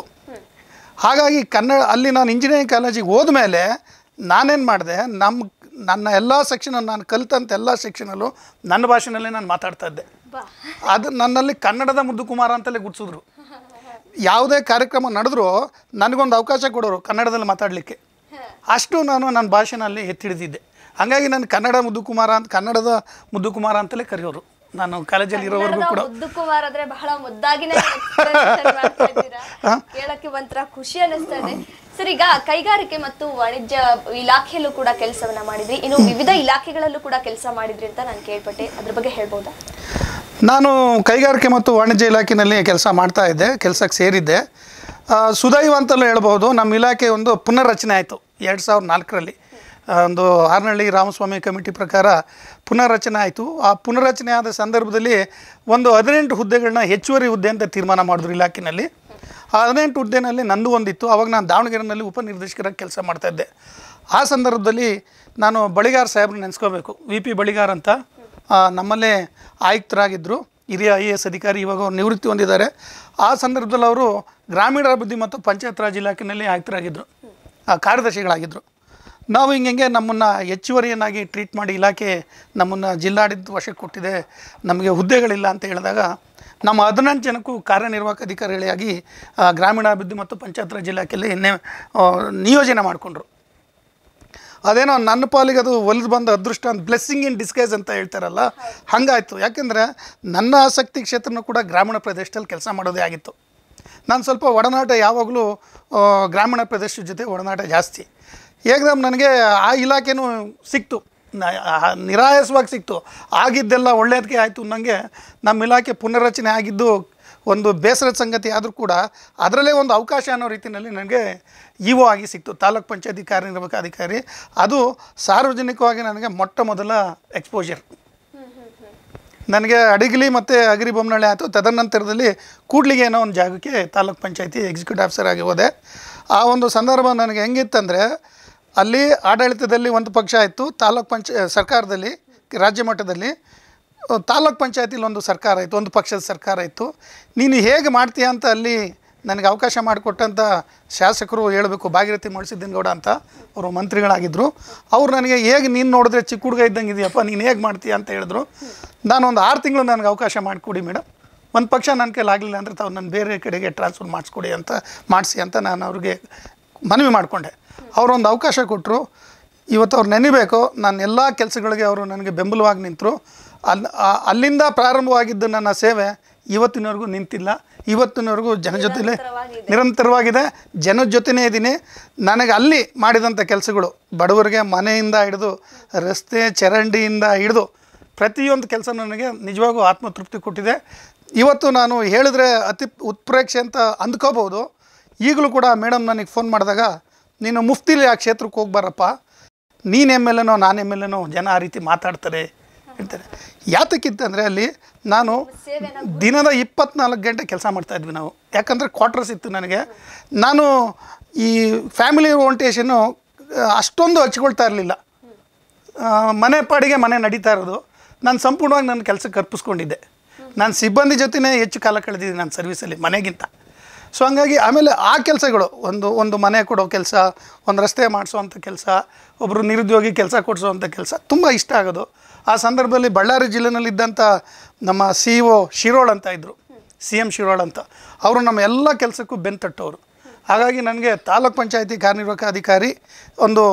ಹಾಗಾಗಿ ಕನ್ನಡ ಅಲ್ಲಿ ನಾನು ಇಂಜಿನಿಯರಿಂಗ್ ಕಾಲೇಜಿಗೆ ಹೋದ್ಮೇಲೆ ನಾನೇನು ಮಾಡಿದೆ ನಮ್ಮ ನನ್ನ ಎಲ್ಲ ಸೆಕ್ಷನಲ್ಲಿ ನಾನು ಕಲಿತಂಥ ಎಲ್ಲ ಸೆಕ್ಷನಲ್ಲೂ ನನ್ನ ಭಾಷೆನಲ್ಲೇ ನಾನು ಮಾತಾಡ್ತಾ ಇದ್ದೆ ಅದು ನನ್ನಲ್ಲಿ ಕನ್ನಡದ ಮುದ್ದು ಕುಮಾರ ಅಂತಲೇ ಗುಡ್ಸಿದ್ರು ಯಾವುದೇ ಕಾರ್ಯಕ್ರಮ ನಡೆದ್ರೂ ನನಗೊಂದು ಅವಕಾಶ ಕೊಡೋರು ಕನ್ನಡದಲ್ಲಿ ಮಾತಾಡಲಿಕ್ಕೆ ಅಷ್ಟು ನಾನು ನನ್ನ ಭಾಷೆನಲ್ಲಿ ಎತ್ತಿಡಿದಿದ್ದೆ ಹಾಗಾಗಿ ನಾನು ಕನ್ನಡ ಮುದ್ದು ಕುಮಾರ ಅಂತ ಕನ್ನಡದ ಮುದ್ದು ಕುಮಾರ ಅಂತಲೇ ಕರೆಯೋರು ನಾನು ಕಾಲೇಜಲ್ಲಿ ಇರೋವರೆಗೂ ಕೂಡ ಬಹಳ ಮುದ್ದಾಗಿನೇ ಖುಷಿ ಅನ್ನಿಸ್ತಾ ಇದೆ ಸರ್ ಈಗ ಕೈಗಾರಿಕೆ ಮತ್ತು ವಾಣಿಜ್ಯ ಇಲಾಖೆಯಲ್ಲೂ ಕೂಡ ಕೆಲಸವನ್ನ ಮಾಡಿದ್ರಿ ಇನ್ನು ವಿವಿಧ ಇಲಾಖೆಗಳಲ್ಲೂ ಕೂಡ ಕೆಲಸ ಮಾಡಿದ್ರಿ ಅಂತ ನಾನು ಕೇಳ್ಪಟ್ಟೆ ಅದ್ರ ಬಗ್ಗೆ ಹೇಳ್ಬೋದಾ ನಾನು ಕೈಗಾರಿಕೆ ಮತ್ತು ವಾಣಿಜ್ಯ ಇಲಾಖೆಯಲ್ಲಿ ಕೆಲಸ ಮಾಡ್ತಾ ಇದ್ದೆ ಕೆಲಸಕ್ಕೆ ಸೇರಿದ್ದೆ ಸುದೈವ ಅಂತಲೂ ಹೇಳ್ಬೋದು ನಮ್ಮ ಇಲಾಖೆ ಒಂದು ಪುನರ್ರಚನೆ ಆಯಿತು ಎರಡು ಸಾವಿರದ ನಾಲ್ಕರಲ್ಲಿ ಒಂದು ಆರ್ನಹಳ್ಳಿ ರಾಮಸ್ವಾಮಿ ಕಮಿಟಿ ಪ್ರಕಾರ ಪುನರ್ರಚನೆ ಆಯಿತು ಆ ಪುನರ್ರಚನೆ ಆದ ಸಂದರ್ಭದಲ್ಲಿ ಒಂದು ಹದಿನೆಂಟು ಹುದ್ದೆಗಳನ್ನ ಹೆಚ್ಚುವರಿ ಹುದ್ದೆ ಅಂತ ತೀರ್ಮಾನ ಮಾಡಿದ್ರು ಇಲಾಖೆಯಲ್ಲಿ ಹದಿನೆಂಟು ಹುದ್ದೆನಲ್ಲಿ ನಂದು ಒಂದಿತ್ತು ಆವಾಗ ನಾನು ದಾವಣಗೆರೆನಲ್ಲಿ ಉಪನಿರ್ದೇಶಕರಾಗಿ ಕೆಲಸ ಮಾಡ್ತಾಯಿದ್ದೆ ಆ ಸಂದರ್ಭದಲ್ಲಿ ನಾನು ಬಳಿಗಾರ್ ಸಾಹೇಬ್ರನ್ನ ನೆನೆಸ್ಕೋಬೇಕು ವಿ ಪಿ ಬಳಿಗಾರ್ ಅಂತ ನಮ್ಮಲ್ಲೇ ಆಯುಕ್ತರಾಗಿದ್ದರು ಹಿರಿಯ ಐ ಎ ಎಸ್ ಅಧಿಕಾರಿ ಇವಾಗ ಅವರು ನಿವೃತ್ತಿ ಹೊಂದಿದ್ದಾರೆ ಆ ಸಂದರ್ಭದಲ್ಲಿ ಅವರು ಗ್ರಾಮೀಣಾಭಿವೃದ್ಧಿ ಮತ್ತು ಪಂಚಾಯತ್ ರಾಜ್ ಇಲಾಖೆಯಲ್ಲಿ ಆಯುಕ್ತರಾಗಿದ್ದರು ಕಾರ್ಯದರ್ಶಿಗಳಾಗಿದ್ದರು ನಾವು ಹಿಂಗೆ ನಮ್ಮನ್ನು ಹೆಚ್ಚುವರಿಯನ್ನಾಗಿ ಟ್ರೀಟ್ ಮಾಡಿ ಇಲಾಖೆ ನಮ್ಮನ್ನು ಜಿಲ್ಲಾಡಿದ ವಶಕ್ಕೆ ಕೊಟ್ಟಿದೆ ನಮಗೆ ಹುದ್ದೆಗಳಿಲ್ಲ ಅಂತ ಹೇಳಿದಾಗ ನಮ್ಮ ಹದಿನೆಂಟು ಜನಕ್ಕೂ ಕಾರ್ಯನಿರ್ವಾಹಕ ಅಧಿಕಾರಿಗಳಾಗಿ ಗ್ರಾಮೀಣಾಭಿವೃದ್ಧಿ ಮತ್ತು ಪಂಚಾಯತ್ ರಾಜ್ ಇಲಾಖೆಯಲ್ಲಿ ನೇ ನಿಯೋಜನೆ ಮಾಡಿಕೊಂಡ್ರು ಅದೇನೋ ನನ್ನ ಪಾಲಿಗೆ ಅದು ಒಲಿದು ಬಂದ ಅದೃಷ್ಟ ಅಂತ ಬ್ಲೆಸ್ಸಿಂಗ್ ಇನ್ ಡಿಸ್ಕೈಸ್ ಅಂತ ಹೇಳ್ತಾರಲ್ಲ ಹಾಗಾಯಿತು ಯಾಕೆಂದರೆ ನನ್ನ ಆಸಕ್ತಿ ಕ್ಷೇತ್ರನೂ ಕೂಡ ಗ್ರಾಮೀಣ ಪ್ರದೇಶದಲ್ಲಿ ಕೆಲಸ ಮಾಡೋದೇ ಆಗಿತ್ತು ನಾನು ಸ್ವಲ್ಪ ಒಡನಾಟ ಯಾವಾಗಲೂ ಗ್ರಾಮೀಣ ಪ್ರದೇಶದ ಜೊತೆ ಒಡನಾಟ ಜಾಸ್ತಿ ನಮ್ಮ ನನಗೆ ಆ ಇಲಾಖೆನೂ ಸಿಕ್ತು ನಿರಾಯಸವಾಗಿ ಸಿಕ್ತು ಆಗಿದ್ದೆಲ್ಲ ಒಳ್ಳೆಯದಕ್ಕೆ ಆಯಿತು ನನಗೆ ನಮ್ಮ ಇಲಾಖೆ ಪುನರ್ರಚನೆ ಆಗಿದ್ದು ಒಂದು ಬೇಸರದ ಸಂಗತಿ ಆದರೂ ಕೂಡ ಅದರಲ್ಲೇ ಒಂದು ಅವಕಾಶ ಅನ್ನೋ ರೀತಿಯಲ್ಲಿ ನನಗೆ ಇ ಆಗಿ ಸಿಕ್ತು ತಾಲೂಕ್ ಪಂಚಾಯತಿ ಕಾರ್ಯನಿರ್ವಾಹಕ ಅಧಿಕಾರಿ ಅದು ಸಾರ್ವಜನಿಕವಾಗಿ ನನಗೆ ಮೊಟ್ಟ ಮೊದಲ ಎಕ್ಸ್ಪೋಜರ್ ನನಗೆ ಅಡಿಗಲಿ ಮತ್ತು ಬೊಮ್ಮನಹಳ್ಳಿ ಆಯಿತು ತದನಂತರದಲ್ಲಿ ಕೂಡ್ಲಿಗೆ ಏನೋ ಒಂದು ಜಾಗಕ್ಕೆ ತಾಲೂಕ್ ಪಂಚಾಯತಿ ಎಕ್ಸಿಕ್ಯೂಟಿವ್ ಆಫೀಸರ್ ಆಗಿ ಹೋದೆ ಆ ಒಂದು ಸಂದರ್ಭ ನನಗೆ ಹೆಂಗಿತ್ತಂದರೆ ಅಲ್ಲಿ ಆಡಳಿತದಲ್ಲಿ ಒಂದು ಪಕ್ಷ ಆಯಿತು ತಾಲೂಕ್ ಪಂಚ ಸರ್ಕಾರದಲ್ಲಿ ರಾಜ್ಯ ಮಟ್ಟದಲ್ಲಿ ತಾಲೂಕ್ ಪಂಚಾಯತಿಲಿ ಒಂದು ಸರ್ಕಾರ ಇತ್ತು ಒಂದು ಪಕ್ಷದ ಸರ್ಕಾರ ಇತ್ತು ನೀನು ಹೇಗೆ ಮಾಡ್ತೀಯ ಅಂತ ಅಲ್ಲಿ ನನಗೆ ಅವಕಾಶ ಮಾಡಿಕೊಟ್ಟಂಥ ಶಾಸಕರು ಹೇಳಬೇಕು ಭಾಗೀರಥಿ ಗೌಡ ಅಂತ ಅವರು ಮಂತ್ರಿಗಳಾಗಿದ್ದರು ಅವ್ರು ನನಗೆ ಹೇಗೆ ನೀನು ನೋಡಿದ್ರೆ ಚಿಕ್ಕ ಹುಡುಗ ಇದ್ದಂಗೆ ಇದೆಯಪ್ಪ ನೀನು ಹೇಗೆ ಮಾಡ್ತೀಯ ಅಂತ ಹೇಳಿದ್ರು ನಾನು ಒಂದು ಆರು ತಿಂಗಳು ನನಗೆ ಅವಕಾಶ ಮಾಡಿಕೊಡಿ ಮೇಡಮ್ ಒಂದು ಪಕ್ಷ ನನ್ನ ಕೈಲಿ ಆಗಲಿಲ್ಲ ಅಂದರೆ ತಾವು ನಾನು ಬೇರೆ ಕಡೆಗೆ ಟ್ರಾನ್ಸ್ಫರ್ ಮಾಡಿಸ್ಕೊಡಿ ಅಂತ ಮಾಡಿಸಿ ಅಂತ ನಾನು ಅವ್ರಿಗೆ ಮನವಿ ಮಾಡಿಕೊಂಡೆ ಅವರೊಂದು ಅವಕಾಶ ಕೊಟ್ಟರು ಇವತ್ತು ಅವ್ರು ನೆನಿಬೇಕು ನಾನು ಎಲ್ಲ ಕೆಲಸಗಳಿಗೆ ಅವರು ನನಗೆ ಬೆಂಬಲವಾಗಿ ನಿಂತರು ಅಲ್ಲಿ ಅಲ್ಲಿಂದ ಪ್ರಾರಂಭವಾಗಿದ್ದ ನನ್ನ ಸೇವೆ ಇವತ್ತಿನವರೆಗೂ ನಿಂತಿಲ್ಲ ಇವತ್ತಿನವರೆಗೂ ಜನ ಜೊತೆಲೆ ನಿರಂತರವಾಗಿದೆ ಜನ ಜೊತೆನೇ ಇದ್ದೀನಿ ನನಗೆ ಅಲ್ಲಿ ಮಾಡಿದಂಥ ಕೆಲಸಗಳು ಬಡವರಿಗೆ ಮನೆಯಿಂದ ಹಿಡಿದು ರಸ್ತೆ ಚರಂಡಿಯಿಂದ ಹಿಡಿದು ಪ್ರತಿಯೊಂದು ಕೆಲಸ ನನಗೆ ನಿಜವಾಗೂ ಆತ್ಮತೃಪ್ತಿ ಕೊಟ್ಟಿದೆ ಇವತ್ತು ನಾನು ಹೇಳಿದ್ರೆ ಅತಿ ಉತ್ಪ್ರೇಕ್ಷೆ ಅಂತ ಅಂದ್ಕೋಬೋದು ಈಗಲೂ ಕೂಡ ಮೇಡಮ್ ನನಗೆ ಫೋನ್ ಮಾಡಿದಾಗ ನೀನು ಮುಫ್ತಿಲಿ ಆ ಕ್ಷೇತ್ರಕ್ಕೆ ಹೋಗ್ಬಾರಪ್ಪ ನೀನು ಎಮ್ ಎಲ್ ಎನೋ ನಾನು ಎಮ್ ಎಲ್ ಎನೋ ಜನ ಆ ರೀತಿ ಮಾತಾಡ್ತಾರೆ ಹೇಳ್ತಾರೆ ಅಂದರೆ ಅಲ್ಲಿ ನಾನು ದಿನದ ಇಪ್ಪತ್ನಾಲ್ಕು ಗಂಟೆ ಕೆಲಸ ಮಾಡ್ತಾಯಿದ್ವಿ ನಾವು ಯಾಕಂದರೆ ಕ್ವಾರ್ಟರ್ಸ್ ಇತ್ತು ನನಗೆ ನಾನು ಈ ಫ್ಯಾಮಿಲಿ ಓರಿಯಂಟೇಷನ್ನು ಅಷ್ಟೊಂದು ಹಚ್ಕೊಳ್ತಾ ಇರಲಿಲ್ಲ ಮನೆ ಪಾಡಿಗೆ ಮನೆ ನಡೀತಾ ಇರೋದು ನಾನು ಸಂಪೂರ್ಣವಾಗಿ ನನ್ನ ಕೆಲಸಕ್ಕೆ ಅರ್ಪಿಸ್ಕೊಂಡಿದ್ದೆ ನಾನು ಸಿಬ್ಬಂದಿ ಜೊತೆನೇ ಹೆಚ್ಚು ಕಾಲ ಕಳೆದಿದ್ದೀನಿ ನನ್ನ ಸರ್ವಿಸಲ್ಲಿ ಮನೆಗಿಂತ ಸೊ ಹಂಗಾಗಿ ಆಮೇಲೆ ಆ ಕೆಲಸಗಳು ಒಂದು ಒಂದು ಮನೆ ಕೊಡೋ ಕೆಲಸ ಒಂದು ರಸ್ತೆ ಮಾಡಿಸೋವಂಥ ಕೆಲಸ ಒಬ್ಬರು ನಿರುದ್ಯೋಗಿ ಕೆಲಸ ಕೊಡಿಸೋವಂಥ ಕೆಲಸ ತುಂಬ ಇಷ್ಟ ಆಗೋದು ಆ ಸಂದರ್ಭದಲ್ಲಿ ಬಳ್ಳಾರಿ ಜಿಲ್ಲೆನಲ್ಲಿದ್ದಂಥ ನಮ್ಮ ಸಿ ಇ ಒ ಶಿರೋಳ್ ಅಂತ ಇದ್ದರು ಸಿ ಎಮ್ ಶಿರೋಳ್ ಅಂತ ಅವರು ನಮ್ಮ ಎಲ್ಲ ಕೆಲಸಕ್ಕೂ ಬೆಂತಟ್ಟವರು ಹಾಗಾಗಿ ನನಗೆ ತಾಲೂಕ್ ಪಂಚಾಯಿತಿ ಕಾರ್ಯನಿರ್ವಾಹಕ ಅಧಿಕಾರಿ ಒಂದು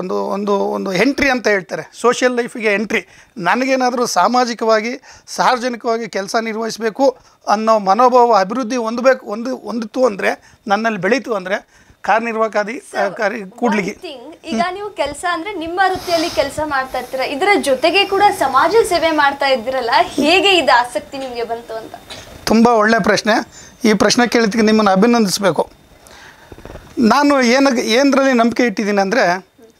ಒಂದು ಒಂದು ಒಂದು ಎಂಟ್ರಿ ಅಂತ ಹೇಳ್ತಾರೆ ಸೋಷಿಯಲ್ ಲೈಫಿಗೆ ಎಂಟ್ರಿ ನನಗೇನಾದರೂ ಸಾಮಾಜಿಕವಾಗಿ ಸಾರ್ವಜನಿಕವಾಗಿ ಕೆಲಸ ನಿರ್ವಹಿಸಬೇಕು ಅನ್ನೋ ಮನೋಭಾವ ಅಭಿವೃದ್ಧಿ ಹೊಂದಬೇಕು ಒಂದು ಹೊಂದಿತು ಅಂದರೆ ನನ್ನಲ್ಲಿ ಬೆಳೀತು ಅಂದರೆ ಕಾರ್ಯನಿರ್ವಾಹಕಾದಿ ಸಹಕಾರಿ ಕೂಡ್ಲಿಗೆ ಈಗ ನೀವು ಕೆಲಸ ಅಂದರೆ ನಿಮ್ಮ ವೃತ್ತಿಯಲ್ಲಿ ಕೆಲಸ ಮಾಡ್ತಾ ಇರ್ತೀರ ಇದರ ಜೊತೆಗೆ ಕೂಡ ಸಮಾಜ ಸೇವೆ ಮಾಡ್ತಾ ಇದ್ದೀರಲ್ಲ ಹೇಗೆ ಇದು ಆಸಕ್ತಿ ನಿಮಗೆ ಬಂತು ಅಂತ ತುಂಬ ಒಳ್ಳೆಯ ಪ್ರಶ್ನೆ ಈ ಪ್ರಶ್ನೆ ಕೇಳಿದ್ದಕ್ಕೆ ನಿಮ್ಮನ್ನು ಅಭಿನಂದಿಸಬೇಕು ನಾನು ಏನಕ್ಕೆ ಏನರಲ್ಲಿ ನಂಬಿಕೆ ಇಟ್ಟಿದ್ದೀನಿ ಅಂದರೆ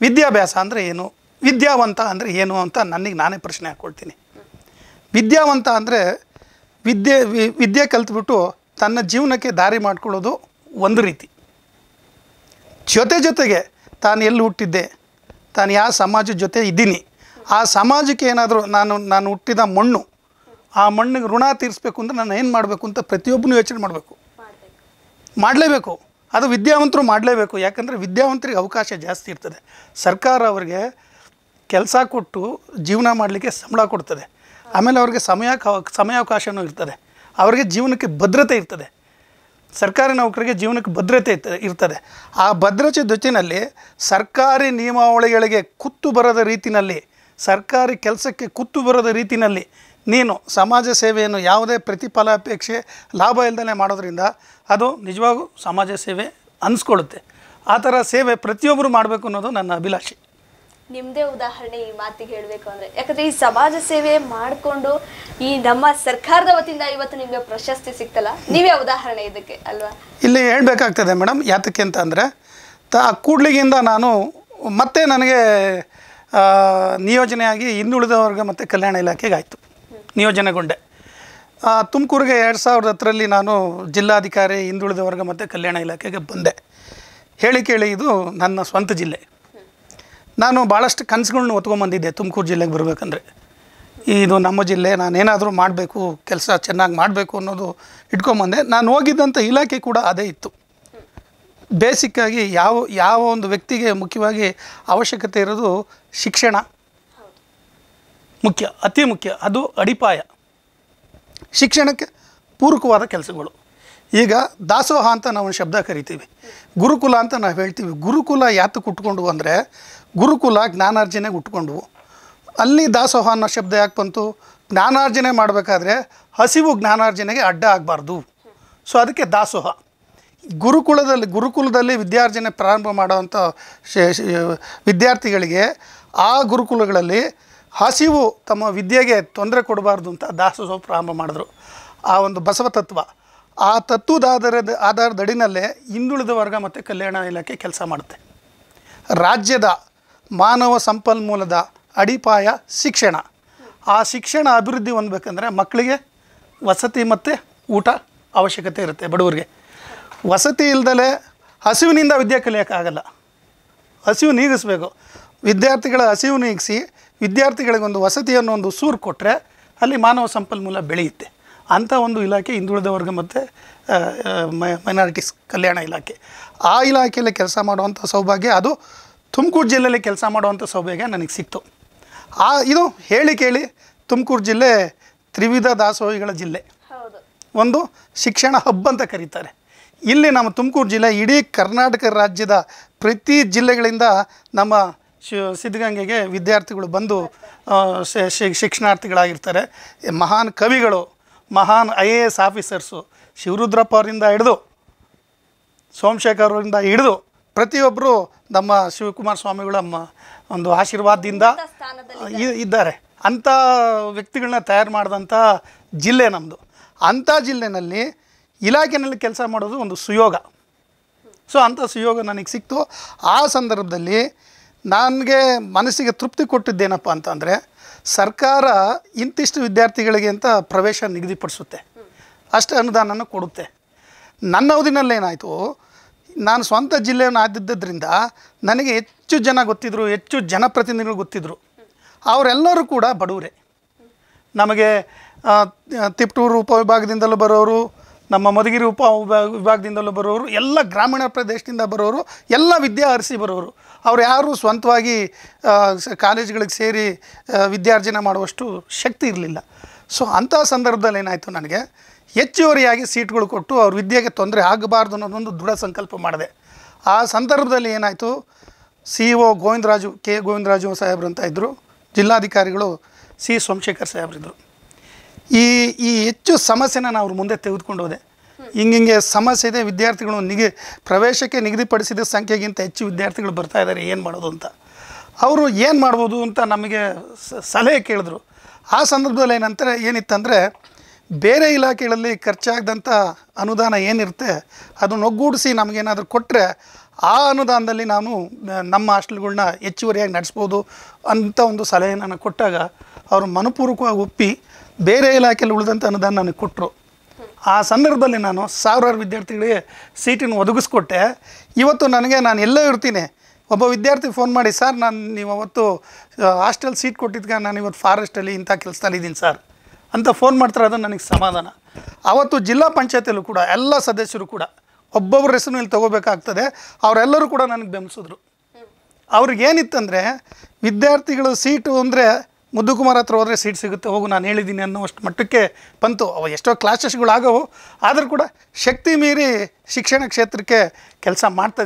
ವಿದ್ಯಾಭ್ಯಾಸ ಅಂದರೆ ಏನು ವಿದ್ಯಾವಂತ ಅಂದರೆ ಏನು ಅಂತ ನನಗೆ ನಾನೇ ಪ್ರಶ್ನೆ ಹಾಕ್ಕೊಳ್ತೀನಿ ವಿದ್ಯಾವಂತ ಅಂದರೆ ವಿದ್ಯೆ ವಿದ್ಯೆ ಕಲ್ತ್ಬಿಟ್ಟು ತನ್ನ ಜೀವನಕ್ಕೆ ದಾರಿ ಮಾಡ್ಕೊಳ್ಳೋದು ಒಂದು ರೀತಿ ಜೊತೆ ಜೊತೆಗೆ ತಾನು ಎಲ್ಲಿ ಹುಟ್ಟಿದ್ದೆ ತಾನು ಯಾವ ಸಮಾಜದ ಜೊತೆ ಇದ್ದೀನಿ ಆ ಸಮಾಜಕ್ಕೆ ಏನಾದರೂ ನಾನು ನಾನು ಹುಟ್ಟಿದ ಮಣ್ಣು ಆ ಮಣ್ಣಿಗೆ ಋಣ ತೀರಿಸ್ಬೇಕು ಅಂದರೆ ನಾನು ಏನು ಮಾಡಬೇಕು ಅಂತ ಪ್ರತಿಯೊಬ್ಬನೂ ಯೋಚನೆ ಮಾಡಬೇಕು ಮಾಡಲೇಬೇಕು ಅದು ವಿದ್ಯಾವಂತರು ಮಾಡಲೇಬೇಕು ಯಾಕಂದರೆ ವಿದ್ಯಾವಂತರಿಗೆ ಅವಕಾಶ ಜಾಸ್ತಿ ಇರ್ತದೆ ಸರ್ಕಾರ ಅವರಿಗೆ ಕೆಲಸ ಕೊಟ್ಟು ಜೀವನ ಮಾಡಲಿಕ್ಕೆ ಸಂಬಳ ಕೊಡ್ತದೆ ಆಮೇಲೆ ಅವ್ರಿಗೆ ಸಮಯ ಸಮಯಾವಕಾಶವೂ ಇರ್ತದೆ ಅವರಿಗೆ ಜೀವನಕ್ಕೆ ಭದ್ರತೆ ಇರ್ತದೆ ಸರ್ಕಾರಿ ನೌಕರಿಗೆ ಜೀವನಕ್ಕೆ ಭದ್ರತೆ ಇರ್ತದೆ ಆ ಭದ್ರತೆ ಜೊತೆಯಲ್ಲಿ ಸರ್ಕಾರಿ ನಿಯಮಾವಳಿಗಳಿಗೆ ಕುತ್ತು ಬರದ ರೀತಿಯಲ್ಲಿ ಸರ್ಕಾರಿ ಕೆಲಸಕ್ಕೆ ಕುತ್ತು ಬರದ ರೀತಿಯಲ್ಲಿ ನೀನು ಸಮಾಜ ಸೇವೆಯನ್ನು ಯಾವುದೇ ಪ್ರತಿಫಲಾಪೇಕ್ಷೆ ಲಾಭ ಇಲ್ಲದೇ ಮಾಡೋದ್ರಿಂದ ಅದು ನಿಜವಾಗೂ ಸಮಾಜ ಸೇವೆ ಅನಿಸ್ಕೊಳ್ಳುತ್ತೆ ಆ ಥರ ಸೇವೆ ಪ್ರತಿಯೊಬ್ಬರು ಮಾಡಬೇಕು ಅನ್ನೋದು ನನ್ನ ಅಭಿಲಾಷೆ ನಿಮ್ಮದೇ ಉದಾಹರಣೆ ಈ ಮಾತಿಗೆ ಹೇಳಬೇಕು ಅಂದರೆ ಯಾಕಂದರೆ ಈ ಸಮಾಜ ಸೇವೆ ಮಾಡಿಕೊಂಡು ಈ ನಮ್ಮ ಸರ್ಕಾರದ ವತಿಯಿಂದ ಇವತ್ತು ನಿಮಗೆ ಪ್ರಶಸ್ತಿ ಸಿಕ್ತಲ್ಲ ನೀವೇ ಉದಾಹರಣೆ ಇದಕ್ಕೆ ಅಲ್ವಾ ಇಲ್ಲಿ ಹೇಳಬೇಕಾಗ್ತದೆ ಮೇಡಮ್ ಯಾತಕ್ಕೆ ಅಂತ ಅಂದರೆ ತ ಕೂಡ್ಲಿಗಿಂದ ನಾನು ಮತ್ತೆ ನನಗೆ ನಿಯೋಜನೆಯಾಗಿ ಹಿಂದುಳಿದವರ್ಗ ಮತ್ತು ಕಲ್ಯಾಣ ಇಲಾಖೆಗೆ ಆಯಿತು ನಿಯೋಜನೆಗೊಂಡೆ ತುಮಕೂರಿಗೆ ಎರಡು ಸಾವಿರದ ಹತ್ತರಲ್ಲಿ ನಾನು ಜಿಲ್ಲಾಧಿಕಾರಿ ಹಿಂದುಳಿದ ವರ್ಗ ಮತ್ತು ಕಲ್ಯಾಣ ಇಲಾಖೆಗೆ ಬಂದೆ ಹೇಳಿ ಕೇಳಿ ಇದು ನನ್ನ ಸ್ವಂತ ಜಿಲ್ಲೆ ನಾನು ಭಾಳಷ್ಟು ಕನಸುಗಳನ್ನ ಒತ್ಕೊಂಬಂದಿದ್ದೆ ತುಮಕೂರು ಜಿಲ್ಲೆಗೆ ಬರಬೇಕಂದ್ರೆ ಇದು ನಮ್ಮ ಜಿಲ್ಲೆ ನಾನೇನಾದರೂ ಮಾಡಬೇಕು ಕೆಲಸ ಚೆನ್ನಾಗಿ ಮಾಡಬೇಕು ಅನ್ನೋದು ಇಟ್ಕೊಂಬಂದೆ ನಾನು ಹೋಗಿದ್ದಂಥ ಇಲಾಖೆ ಕೂಡ ಅದೇ ಇತ್ತು ಬೇಸಿಕ್ಕಾಗಿ ಯಾವ ಯಾವ ಒಂದು ವ್ಯಕ್ತಿಗೆ ಮುಖ್ಯವಾಗಿ ಅವಶ್ಯಕತೆ ಇರೋದು ಶಿಕ್ಷಣ ಮುಖ್ಯ ಅತಿ ಮುಖ್ಯ ಅದು ಅಡಿಪಾಯ ಶಿಕ್ಷಣಕ್ಕೆ ಪೂರಕವಾದ ಕೆಲಸಗಳು ಈಗ ದಾಸೋಹ ಅಂತ ನಾವು ಒಂದು ಶಬ್ದ ಕರಿತೀವಿ ಗುರುಕುಲ ಅಂತ ನಾವು ಹೇಳ್ತೀವಿ ಗುರುಕುಲ ಯಾತಕ್ಕೆ ಕುಟ್ಕೊಂಡು ಅಂದರೆ ಗುರುಕುಲ ಜ್ಞಾನಾರ್ಜನೆಗೆ ಉಟ್ಕೊಂಡ್ವು ಅಲ್ಲಿ ದಾಸೋಹ ಅನ್ನೋ ಶಬ್ದ ಯಾಕೆ ಬಂತು ಜ್ಞಾನಾರ್ಜನೆ ಮಾಡಬೇಕಾದ್ರೆ ಹಸಿವು ಜ್ಞಾನಾರ್ಜನೆಗೆ ಅಡ್ಡ ಆಗಬಾರ್ದು ಸೊ ಅದಕ್ಕೆ ದಾಸೋಹ ಗುರುಕುಲದಲ್ಲಿ ಗುರುಕುಲದಲ್ಲಿ ವಿದ್ಯಾರ್ಜನೆ ಪ್ರಾರಂಭ ಮಾಡೋವಂಥ ವಿದ್ಯಾರ್ಥಿಗಳಿಗೆ ಆ ಗುರುಕುಲಗಳಲ್ಲಿ ಹಸಿವು ತಮ್ಮ ವಿದ್ಯೆಗೆ ತೊಂದರೆ ಕೊಡಬಾರ್ದು ಅಂತ ದಾಸೋಹ ಪ್ರಾರಂಭ ಮಾಡಿದ್ರು ಆ ಒಂದು ಬಸವ ತತ್ವ ಆ ತತ್ವದ ಆಧಾರದ ಆಧಾರದಡಿನಲ್ಲೇ ಹಿಂದುಳಿದ ವರ್ಗ ಮತ್ತು ಕಲ್ಯಾಣ ಇಲಾಖೆ ಕೆಲಸ ಮಾಡುತ್ತೆ ರಾಜ್ಯದ ಮಾನವ ಸಂಪನ್ಮೂಲದ ಅಡಿಪಾಯ ಶಿಕ್ಷಣ ಆ ಶಿಕ್ಷಣ ಅಭಿವೃದ್ಧಿ ಹೊಂದಬೇಕಂದ್ರೆ ಮಕ್ಕಳಿಗೆ ವಸತಿ ಮತ್ತು ಊಟ ಅವಶ್ಯಕತೆ ಇರುತ್ತೆ ಬಡವರಿಗೆ ವಸತಿ ಇಲ್ಲದಲೇ ಹಸಿವಿನಿಂದ ವಿದ್ಯೆ ಕಲಿಯೋಕ್ಕಾಗಲ್ಲ ಹಸಿವು ನೀಗಿಸ್ಬೇಕು ವಿದ್ಯಾರ್ಥಿಗಳ ಹಸಿವು ನೀಗಿಸಿ ವಿದ್ಯಾರ್ಥಿಗಳಿಗೊಂದು ವಸತಿಯನ್ನು ಒಂದು ಸೂರು ಕೊಟ್ಟರೆ ಅಲ್ಲಿ ಮಾನವ ಸಂಪನ್ಮೂಲ ಬೆಳೆಯುತ್ತೆ ಅಂಥ ಒಂದು ಇಲಾಖೆ ಹಿಂದುಳಿದ ವರ್ಗ ಮತ್ತು ಮೈನಾರಿಟೀಸ್ ಕಲ್ಯಾಣ ಇಲಾಖೆ ಆ ಇಲಾಖೆಯಲ್ಲಿ ಕೆಲಸ ಮಾಡುವಂಥ ಸೌಭಾಗ್ಯ ಅದು ತುಮಕೂರು ಜಿಲ್ಲೆಯಲ್ಲಿ ಕೆಲಸ ಮಾಡುವಂಥ ಸೌಭಾಗ್ಯ ನನಗೆ ಸಿಕ್ತು ಆ ಇದು ಹೇಳಿ ಕೇಳಿ ತುಮಕೂರು ಜಿಲ್ಲೆ ತ್ರಿವಿಧ ದಾಸೋಹಿಗಳ ಜಿಲ್ಲೆ ಒಂದು ಶಿಕ್ಷಣ ಹಬ್ ಅಂತ ಕರೀತಾರೆ ಇಲ್ಲಿ ನಮ್ಮ ತುಮಕೂರು ಜಿಲ್ಲೆ ಇಡೀ ಕರ್ನಾಟಕ ರಾಜ್ಯದ ಪ್ರತಿ ಜಿಲ್ಲೆಗಳಿಂದ ನಮ್ಮ ಶಿ ಸಿದ್ಧಗಂಗೆಗೆ ವಿದ್ಯಾರ್ಥಿಗಳು ಬಂದು ಶಿಕ್ಷಣಾರ್ಥಿಗಳಾಗಿರ್ತಾರೆ ಮಹಾನ್ ಕವಿಗಳು ಮಹಾನ್ I A S officers Shivarudrappa ಅವರಿಂದ ಹಿಡಿದು ಸೋಮಶೇಖರ್ ಅವರಿಂದ ಹಿಡಿದು ಪ್ರತಿಯೊಬ್ಬರು ನಮ್ಮ ಶಿವಕುಮಾರ ಸ್ವಾಮಿಗಳ ಒಂದು ಆಶೀರ್ವಾದದಿಂದ ಇದ್ದಾರೆ ಅಂಥ ವ್ಯಕ್ತಿಗಳನ್ನ ತಯಾರು ಮಾಡಿದಂಥ ಜಿಲ್ಲೆ ನಮ್ಮದು ಅಂಥ ಜಿಲ್ಲೆನಲ್ಲಿ ಇಲಾಖೆಯಲ್ಲಿ ಕೆಲಸ ಮಾಡೋದು ಒಂದು ಸುಯೋಗ ಸೊ ಅಂಥ ಸುಯೋಗ ನನಗೆ ಸಿಕ್ತು ಆ ಸಂದರ್ಭದಲ್ಲಿ ನನಗೆ ಮನಸ್ಸಿಗೆ ತೃಪ್ತಿ ಕೊಟ್ಟಿದ್ದೇನಪ್ಪ ಅಂತಂದರೆ ಸರ್ಕಾರ ಇಂತಿಷ್ಟು ವಿದ್ಯಾರ್ಥಿಗಳಿಗೆ ಅಂತ ಪ್ರವೇಶ ನಿಗದಿಪಡಿಸುತ್ತೆ ಅಷ್ಟು ಅನುದಾನನ ಕೊಡುತ್ತೆ ನನ್ನ ಅವಧಿನಲ್ಲೇನಾಯಿತು ನಾನು ಸ್ವಂತ ಜಿಲ್ಲೆಯನ್ನು ಆದಿದ್ದರಿಂದ ನನಗೆ ಹೆಚ್ಚು ಜನ ಗೊತ್ತಿದ್ದರು ಹೆಚ್ಚು ಜನಪ್ರತಿನಿಧಿಗಳು ಗೊತ್ತಿದ್ದರು ಅವರೆಲ್ಲರೂ ಕೂಡ ಬಡವರೇ ನಮಗೆ ತಿಪ್ಟೂರು ಉಪವಿಭಾಗದಿಂದಲೂ ಬರೋರು ನಮ್ಮ ಮಧುಗಿರಿ ಉಪ ವಿಭಾಗದಿಂದಲೂ ಬರೋರು ಎಲ್ಲ ಗ್ರಾಮೀಣ ಪ್ರದೇಶದಿಂದ ಬರೋರು ಎಲ್ಲ ಅರ್ಸಿ ಬರೋರು ಅವ್ರು ಯಾರು ಸ್ವಂತವಾಗಿ ಕಾಲೇಜ್ಗಳಿಗೆ ಸೇರಿ ವಿದ್ಯಾರ್ಜನೆ ಮಾಡುವಷ್ಟು ಶಕ್ತಿ ಇರಲಿಲ್ಲ ಸೊ ಅಂಥ ಸಂದರ್ಭದಲ್ಲಿ ಏನಾಯಿತು ನನಗೆ ಹೆಚ್ಚುವರಿಯಾಗಿ ಸೀಟ್ಗಳು ಕೊಟ್ಟು ಅವ್ರ ವಿದ್ಯೆಗೆ ತೊಂದರೆ ಆಗಬಾರ್ದು ಅನ್ನೋದೊಂದು ದೃಢ ಸಂಕಲ್ಪ ಮಾಡಿದೆ ಆ ಸಂದರ್ಭದಲ್ಲಿ ಏನಾಯಿತು C O Govindaraju K Govindaraju ಸಾಹೇಬ್ರು ಅಂತ ಇದ್ದರು ಜಿಲ್ಲಾಧಿಕಾರಿಗಳು ಸಿ ಸೋಮಶೇಖರ್ ಸಾಹೇಬ್ರಿದ್ದರು ಈ ಈ ಹೆಚ್ಚು ಸಮಸ್ಯೆನ ನಾವು ಮುಂದೆ ತೆಗೆದುಕೊಂಡು ಹೋದೆ ಹಿಂಗೆ ಸಮಸ್ಯೆ ಇದೆ ವಿದ್ಯಾರ್ಥಿಗಳು ನಿಗಿ ಪ್ರವೇಶಕ್ಕೆ ನಿಗದಿಪಡಿಸಿದ ಸಂಖ್ಯೆಗಿಂತ ಹೆಚ್ಚು ವಿದ್ಯಾರ್ಥಿಗಳು ಬರ್ತಾ ಇದ್ದಾರೆ ಏನು ಮಾಡೋದು ಅಂತ ಅವರು ಏನು ಮಾಡ್ಬೋದು ಅಂತ ನಮಗೆ ಸಲಹೆ ಕೇಳಿದ್ರು ಆ ಸಂದರ್ಭದಲ್ಲಿ ಏನಂತಾರೆ ಏನಿತ್ತಂದರೆ ಬೇರೆ ಇಲಾಖೆಗಳಲ್ಲಿ ಖರ್ಚಾಗದಂಥ ಅನುದಾನ ಏನಿರುತ್ತೆ ಅದನ್ನು ಒಗ್ಗೂಡಿಸಿ ನಮಗೇನಾದರೂ ಕೊಟ್ಟರೆ ಆ ಅನುದಾನದಲ್ಲಿ ನಾನು ನಮ್ಮ ಹಾಸ್ಟೆಲ್ಗಳನ್ನ ಹೆಚ್ಚುವರಿಯಾಗಿ ನಡೆಸ್ಬೋದು ಅಂತ ಒಂದು ಸಲಹೆಯನ್ನು ನಾನು ಕೊಟ್ಟಾಗ ಅವರು ಮನಪೂರ್ವಕವಾಗಿ ಒಪ್ಪಿ ಬೇರೆ ಇಲಾಖೆಯಲ್ಲಿ ಉಳಿದಂಥ ಅನುದಾನ ನನಗೆ ಕೊಟ್ಟರು ಆ ಸಂದರ್ಭದಲ್ಲಿ ನಾನು ಸಾವಿರಾರು ವಿದ್ಯಾರ್ಥಿಗಳಿಗೆ ಸೀಟಿನ ಒದಗಿಸ್ಕೊಟ್ಟೆ ಇವತ್ತು ನನಗೆ ನಾನು ಎಲ್ಲೋ ಇರ್ತೀನಿ ಒಬ್ಬ ವಿದ್ಯಾರ್ಥಿ ಫೋನ್ ಮಾಡಿ ಸರ್ ನಾನು ನೀವು ಅವತ್ತು ಹಾಸ್ಟೆಲ್ ಸೀಟ್ ಕೊಟ್ಟಿದ್ದಾಗ ನಾನು ಇವತ್ತು ಫಾರೆಸ್ಟಲ್ಲಿ ಇಂಥ ಇದ್ದೀನಿ ಸರ್ ಅಂತ ಫೋನ್ ಮಾಡ್ತಾರೆ ಅದು ನನಗೆ ಸಮಾಧಾನ ಆವತ್ತು ಜಿಲ್ಲಾ ಪಂಚಾಯತಿಯಲ್ಲೂ ಕೂಡ ಎಲ್ಲ ಸದಸ್ಯರು ಕೂಡ ಒಬ್ಬೊಬ್ಬರ ಹೆಸರು ಇಲ್ಲಿ ತೊಗೋಬೇಕಾಗ್ತದೆ ಅವರೆಲ್ಲರೂ ಕೂಡ ನನಗೆ ಬೆಂಬಲಿಸಿದ್ರು ಅವ್ರಿಗೇನಿತ್ತಂದರೆ ವಿದ್ಯಾರ್ಥಿಗಳು ಸೀಟು ಅಂದರೆ ಕುಮಾರ್ ಹತ್ರ ಹೋದರೆ ಸೀಟ್ ಸಿಗುತ್ತೆ ಹೋಗು ನಾನು ಹೇಳಿದ್ದೀನಿ ಅನ್ನೋಷ್ಟು ಮಟ್ಟಕ್ಕೆ ಬಂತು ಅವ ಎಷ್ಟೋ ಕ್ಲಾಸಸ್ಗಳಾಗವು ಆದರೂ ಕೂಡ ಶಕ್ತಿ ಮೀರಿ ಶಿಕ್ಷಣ ಕ್ಷೇತ್ರಕ್ಕೆ ಕೆಲಸ ಮಾಡ್ತಾ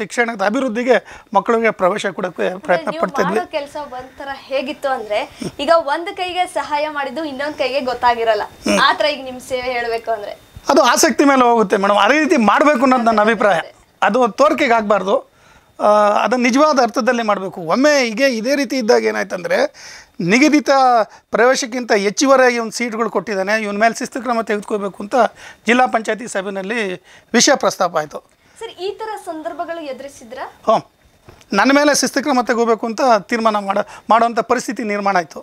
ಶಿಕ್ಷಣದ ಅಭಿವೃದ್ಧಿಗೆ ಮಕ್ಕಳಿಗೆ ಪ್ರವೇಶ ಕೊಡೋಕ್ಕೆ ಪ್ರಯತ್ನ ಪಡ್ತಿದ್ವಿ ಕೆಲಸ ಒಂಥರ ಹೇಗಿತ್ತು ಅಂದರೆ ಈಗ ಒಂದು ಕೈಗೆ ಸಹಾಯ ಮಾಡಿದ್ದು ಇನ್ನೊಂದು ಕೈಗೆ ಗೊತ್ತಾಗಿರಲ್ಲ ಆ ಥರ ಈಗ ನಿಮ್ಮ ಸೇವೆ ಹೇಳಬೇಕು ಅಂದರೆ ಅದು ಆಸಕ್ತಿ ಮೇಲೆ ಹೋಗುತ್ತೆ ಮೇಡಮ್ ಅದೇ ರೀತಿ ಮಾಡಬೇಕು ಅನ್ನೋದು ನನ್ನ ಅಭಿಪ್ರಾಯ ಅದು ತೋರಿಕೆಗೆ ಆಗಬಾರ್ದು ಅದನ್ನು ನಿಜವಾದ ಅರ್ಥದಲ್ಲಿ ಮಾಡಬೇಕು ಒಮ್ಮೆ ಹೀಗೆ ಇದೇ ರೀತಿ ಇದ್ದಾಗ ಏನಾಯ್ತಂದರೆ ನಿಗದಿತ ಪ್ರವೇಶಕ್ಕಿಂತ ಹೆಚ್ಚುವರಿಯಾಗಿ ಒಂದು ಸೀಟ್ಗಳು ಕೊಟ್ಟಿದ್ದಾನೆ ಇವನ ಮೇಲೆ ಶಿಸ್ತು ಕ್ರಮ ತೆಗೆದುಕೋಬೇಕು ಅಂತ ಜಿಲ್ಲಾ ಪಂಚಾಯತಿ ಸಭೆಯಲ್ಲಿ ವಿಷಯ ಪ್ರಸ್ತಾಪ ಆಯಿತು ಸರ್ ಈ ಥರ ಸಂದರ್ಭಗಳು ಎದುರಿಸಿದ್ರ ಹ್ಞೂ ನನ್ನ ಮೇಲೆ ಶಿಸ್ತು ಕ್ರಮ ತೆಗೋಬೇಕು ಅಂತ ತೀರ್ಮಾನ ಮಾಡೋ ಮಾಡುವಂಥ ಪರಿಸ್ಥಿತಿ ನಿರ್ಮಾಣ ಆಯಿತು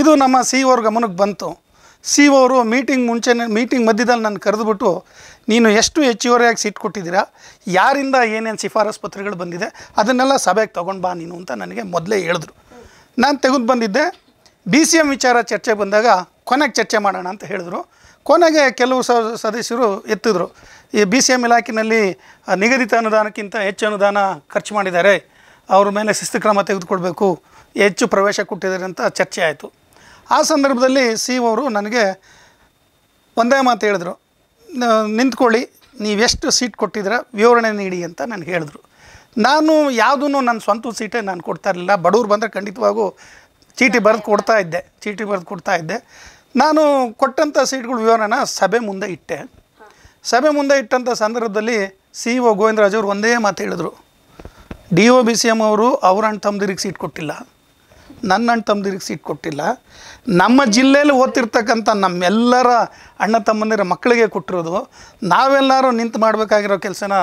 ಇದು ನಮ್ಮ ಸಿ ಅವ್ರ ಗಮನಕ್ಕೆ ಬಂತು ಸಿ ಅವರು ಮೀಟಿಂಗ್ ಮುಂಚೆನೇ ಮೀಟಿಂಗ್ ಮಧ್ಯದಲ್ಲಿ ನಾನು ಕರೆದುಬಿಟ್ಟು ನೀನು ಎಷ್ಟು ಹೆಚ್ಚುವರಿಯಾಗಿ ಸೀಟ್ ಕೊಟ್ಟಿದ್ದೀರಾ ಯಾರಿಂದ ಏನೇನು ಶಿಫಾರಸು ಪತ್ರಗಳು ಬಂದಿದೆ ಅದನ್ನೆಲ್ಲ ಸಭೆಗೆ ತೊಗೊಂಡು ಬಾ ನೀನು ಅಂತ ನನಗೆ ಮೊದಲೇ ಹೇಳಿದ್ರು ನಾನು ತೆಗೆದು ಬಂದಿದ್ದೆ ಬಿ ಸಿ ಎಮ್ ವಿಚಾರ ಚರ್ಚೆ ಬಂದಾಗ ಕೊನೆಗೆ ಚರ್ಚೆ ಮಾಡೋಣ ಅಂತ ಹೇಳಿದ್ರು ಕೊನೆಗೆ ಕೆಲವು ಸದಸ್ಯರು ಎತ್ತಿದ್ರು ಈ ಬಿ ಸಿ ಎಮ್ ಇಲಾಖೆಯಲ್ಲಿ ನಿಗದಿತ ಅನುದಾನಕ್ಕಿಂತ ಹೆಚ್ಚು ಅನುದಾನ ಖರ್ಚು ಮಾಡಿದ್ದಾರೆ ಅವ್ರ ಮೇಲೆ ಶಿಸ್ತು ಕ್ರಮ ತೆಗೆದುಕೊಳ್ಬೇಕು ಹೆಚ್ಚು ಪ್ರವೇಶ ಕೊಟ್ಟಿದ್ದಾರೆ ಅಂತ ಚರ್ಚೆ ಆಯಿತು ಆ ಸಂದರ್ಭದಲ್ಲಿ ಸಿ ಅವರು ನನಗೆ ಒಂದೇ ಮಾತು ಹೇಳಿದ್ರು ನಿಂತ್ಕೊಳ್ಳಿ ನೀವೆಷ್ಟು ಸೀಟ್ ಕೊಟ್ಟಿದ್ದೀರ ವಿವರಣೆ ನೀಡಿ ಅಂತ ನಾನು ಹೇಳಿದ್ರು ನಾನು ಯಾವುದೂ ನನ್ನ ಸ್ವಂತ ಸೀಟೇ ನಾನು ಕೊಡ್ತಾ ಇರಲಿಲ್ಲ ಬಡವ್ರು ಬಂದರೆ ಖಂಡಿತವಾಗೂ ಚೀಟಿ ಬರೆದು ಕೊಡ್ತಾ ಇದ್ದೆ ಚೀಟಿ ಬರೆದು ಕೊಡ್ತಾ ಇದ್ದೆ ನಾನು ಕೊಟ್ಟಂಥ ಸೀಟ್ಗಳ ವಿವರಣ ಸಭೆ ಮುಂದೆ ಇಟ್ಟೆ ಸಭೆ ಮುಂದೆ ಇಟ್ಟಂಥ ಸಂದರ್ಭದಲ್ಲಿ ಸಿ ಒ ಗೋವಿಂದರಾಜ್ ಅವರು ಒಂದೇ ಮಾತು ಹೇಳಿದರು D O B C M ಅವರು ಅವ್ರ ಅಣ್ಣ ತಮ್ಮದಿರಿಗೆ ಸೀಟ್ ಕೊಟ್ಟಿಲ್ಲ ನನ್ನ ಅಣ್ಣ ತಮ್ಮದಿರಿಗೆ ಸೀಟ್ ಕೊಟ್ಟಿಲ್ಲ ನಮ್ಮ ಜಿಲ್ಲೆಯಲ್ಲಿ ಓದ್ತಿರ್ತಕ್ಕಂಥ ನಮ್ಮೆಲ್ಲರ ಅಣ್ಣ ತಮ್ಮಂದಿರ ಮಕ್ಕಳಿಗೆ ಕೊಟ್ಟಿರೋದು ನಾವೆಲ್ಲರೂ ನಿಂತು ಮಾಡಬೇಕಾಗಿರೋ ಕೆಲಸನ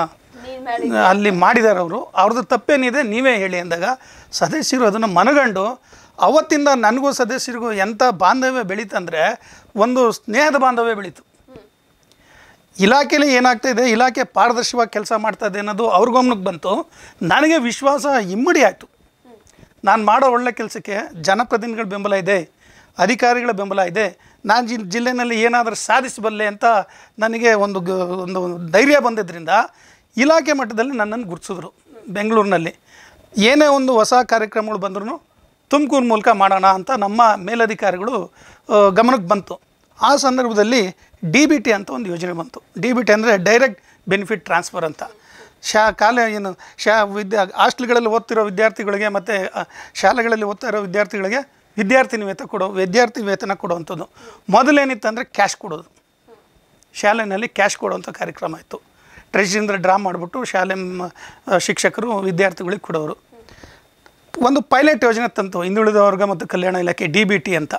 ಅಲ್ಲಿ ಮಾಡಿದ್ದಾರೆ ಅವರು ಅವ್ರದ್ದು ತಪ್ಪೇನಿದೆ ನೀವೇ ಹೇಳಿ ಅಂದಾಗ ಸದಸ್ಯರು ಅದನ್ನು ಮನಗಂಡು ಅವತ್ತಿಂದ ನನಗೂ ಸದಸ್ಯರಿಗೂ ಎಂಥ ಬಾಂಧವ್ಯ ಬೆಳೀತಂದರೆ ಒಂದು ಸ್ನೇಹದ ಬಾಂಧವ್ಯ ಬೆಳೀತು ಇಲಾಖೆಯಲ್ಲಿ ಇದೆ ಇಲಾಖೆ ಪಾರದರ್ಶಕವಾಗಿ ಕೆಲಸ ಮಾಡ್ತಾ ಇದೆ ಅನ್ನೋದು ಅವ್ರಿಗೊಮ್ಮನಕ್ಕೆ ಬಂತು ನನಗೆ ವಿಶ್ವಾಸ ಇಮ್ಮಡಿ ಆಯಿತು ನಾನು ಮಾಡೋ ಒಳ್ಳೆ ಕೆಲಸಕ್ಕೆ ಜನಪ್ರತಿನಿಧಿಗಳ ಬೆಂಬಲ ಇದೆ ಅಧಿಕಾರಿಗಳ ಬೆಂಬಲ ಇದೆ ನಾನು ಜಿ ಜಿಲ್ಲೆಯಲ್ಲಿ ಏನಾದರೂ ಸಾಧಿಸಬಲ್ಲೆ ಅಂತ ನನಗೆ ಒಂದು ಒಂದು ಧೈರ್ಯ ಬಂದಿದ್ದರಿಂದ ಇಲಾಖೆ ಮಟ್ಟದಲ್ಲಿ ನನ್ನನ್ನು ಗುರುತಿಸಿದ್ರು ಬೆಂಗಳೂರಿನಲ್ಲಿ ಏನೇ ಒಂದು ಹೊಸ ಕಾರ್ಯಕ್ರಮಗಳು ಬಂದ್ರೂ ತುಮಕೂರು ಮೂಲಕ ಮಾಡೋಣ ಅಂತ ನಮ್ಮ ಮೇಲಧಿಕಾರಿಗಳು ಗಮನಕ್ಕೆ ಬಂತು ಆ ಸಂದರ್ಭದಲ್ಲಿ ಡಿ ಬಿ ಟಿ ಅಂತ ಒಂದು ಯೋಜನೆ ಬಂತು ಡಿ ಬಿ ಟಿ ಅಂದರೆ ಡೈರೆಕ್ಟ್ ಬೆನಿಫಿಟ್ ಟ್ರಾನ್ಸ್ಫರ್ ಅಂತ ಶಾ ಕಾಲ ಏನು ಶಾ ವಿದ್ಯಾ ಹಾಸ್ಟೆಲ್ಗಳಲ್ಲಿ ಓದ್ತಿರೋ ವಿದ್ಯಾರ್ಥಿಗಳಿಗೆ ಮತ್ತು ಶಾಲೆಗಳಲ್ಲಿ ಓದ್ತಾ ಇರೋ ವಿದ್ಯಾರ್ಥಿಗಳಿಗೆ ವಿದ್ಯಾರ್ಥಿನಿ ವೇತನ ಕೊಡೋ ವಿದ್ಯಾರ್ಥಿ ವೇತನ ಕೊಡುವಂಥದ್ದು ಮೊದಲೇನಿತ್ತು ಅಂದರೆ ಕ್ಯಾಶ್ ಕೊಡೋದು ಶಾಲೆಯಲ್ಲಿ ಕ್ಯಾಶ್ ಕೊಡುವಂಥ ಕಾರ್ಯಕ್ರಮ ಇತ್ತು ಟ್ರೆಜಿಂದ ಡ್ರಾ ಮಾಡಿಬಿಟ್ಟು ಶಾಲೆ ಶಿಕ್ಷಕರು ವಿದ್ಯಾರ್ಥಿಗಳಿಗೆ ಕೊಡೋರು ಒಂದು ಪೈಲಟ್ ಯೋಜನೆ ತಂತು ಹಿಂದುಳಿದ ವರ್ಗ ಮತ್ತು ಕಲ್ಯಾಣ ಇಲಾಖೆ ಡಿ ಬಿ ಟಿ ಅಂತ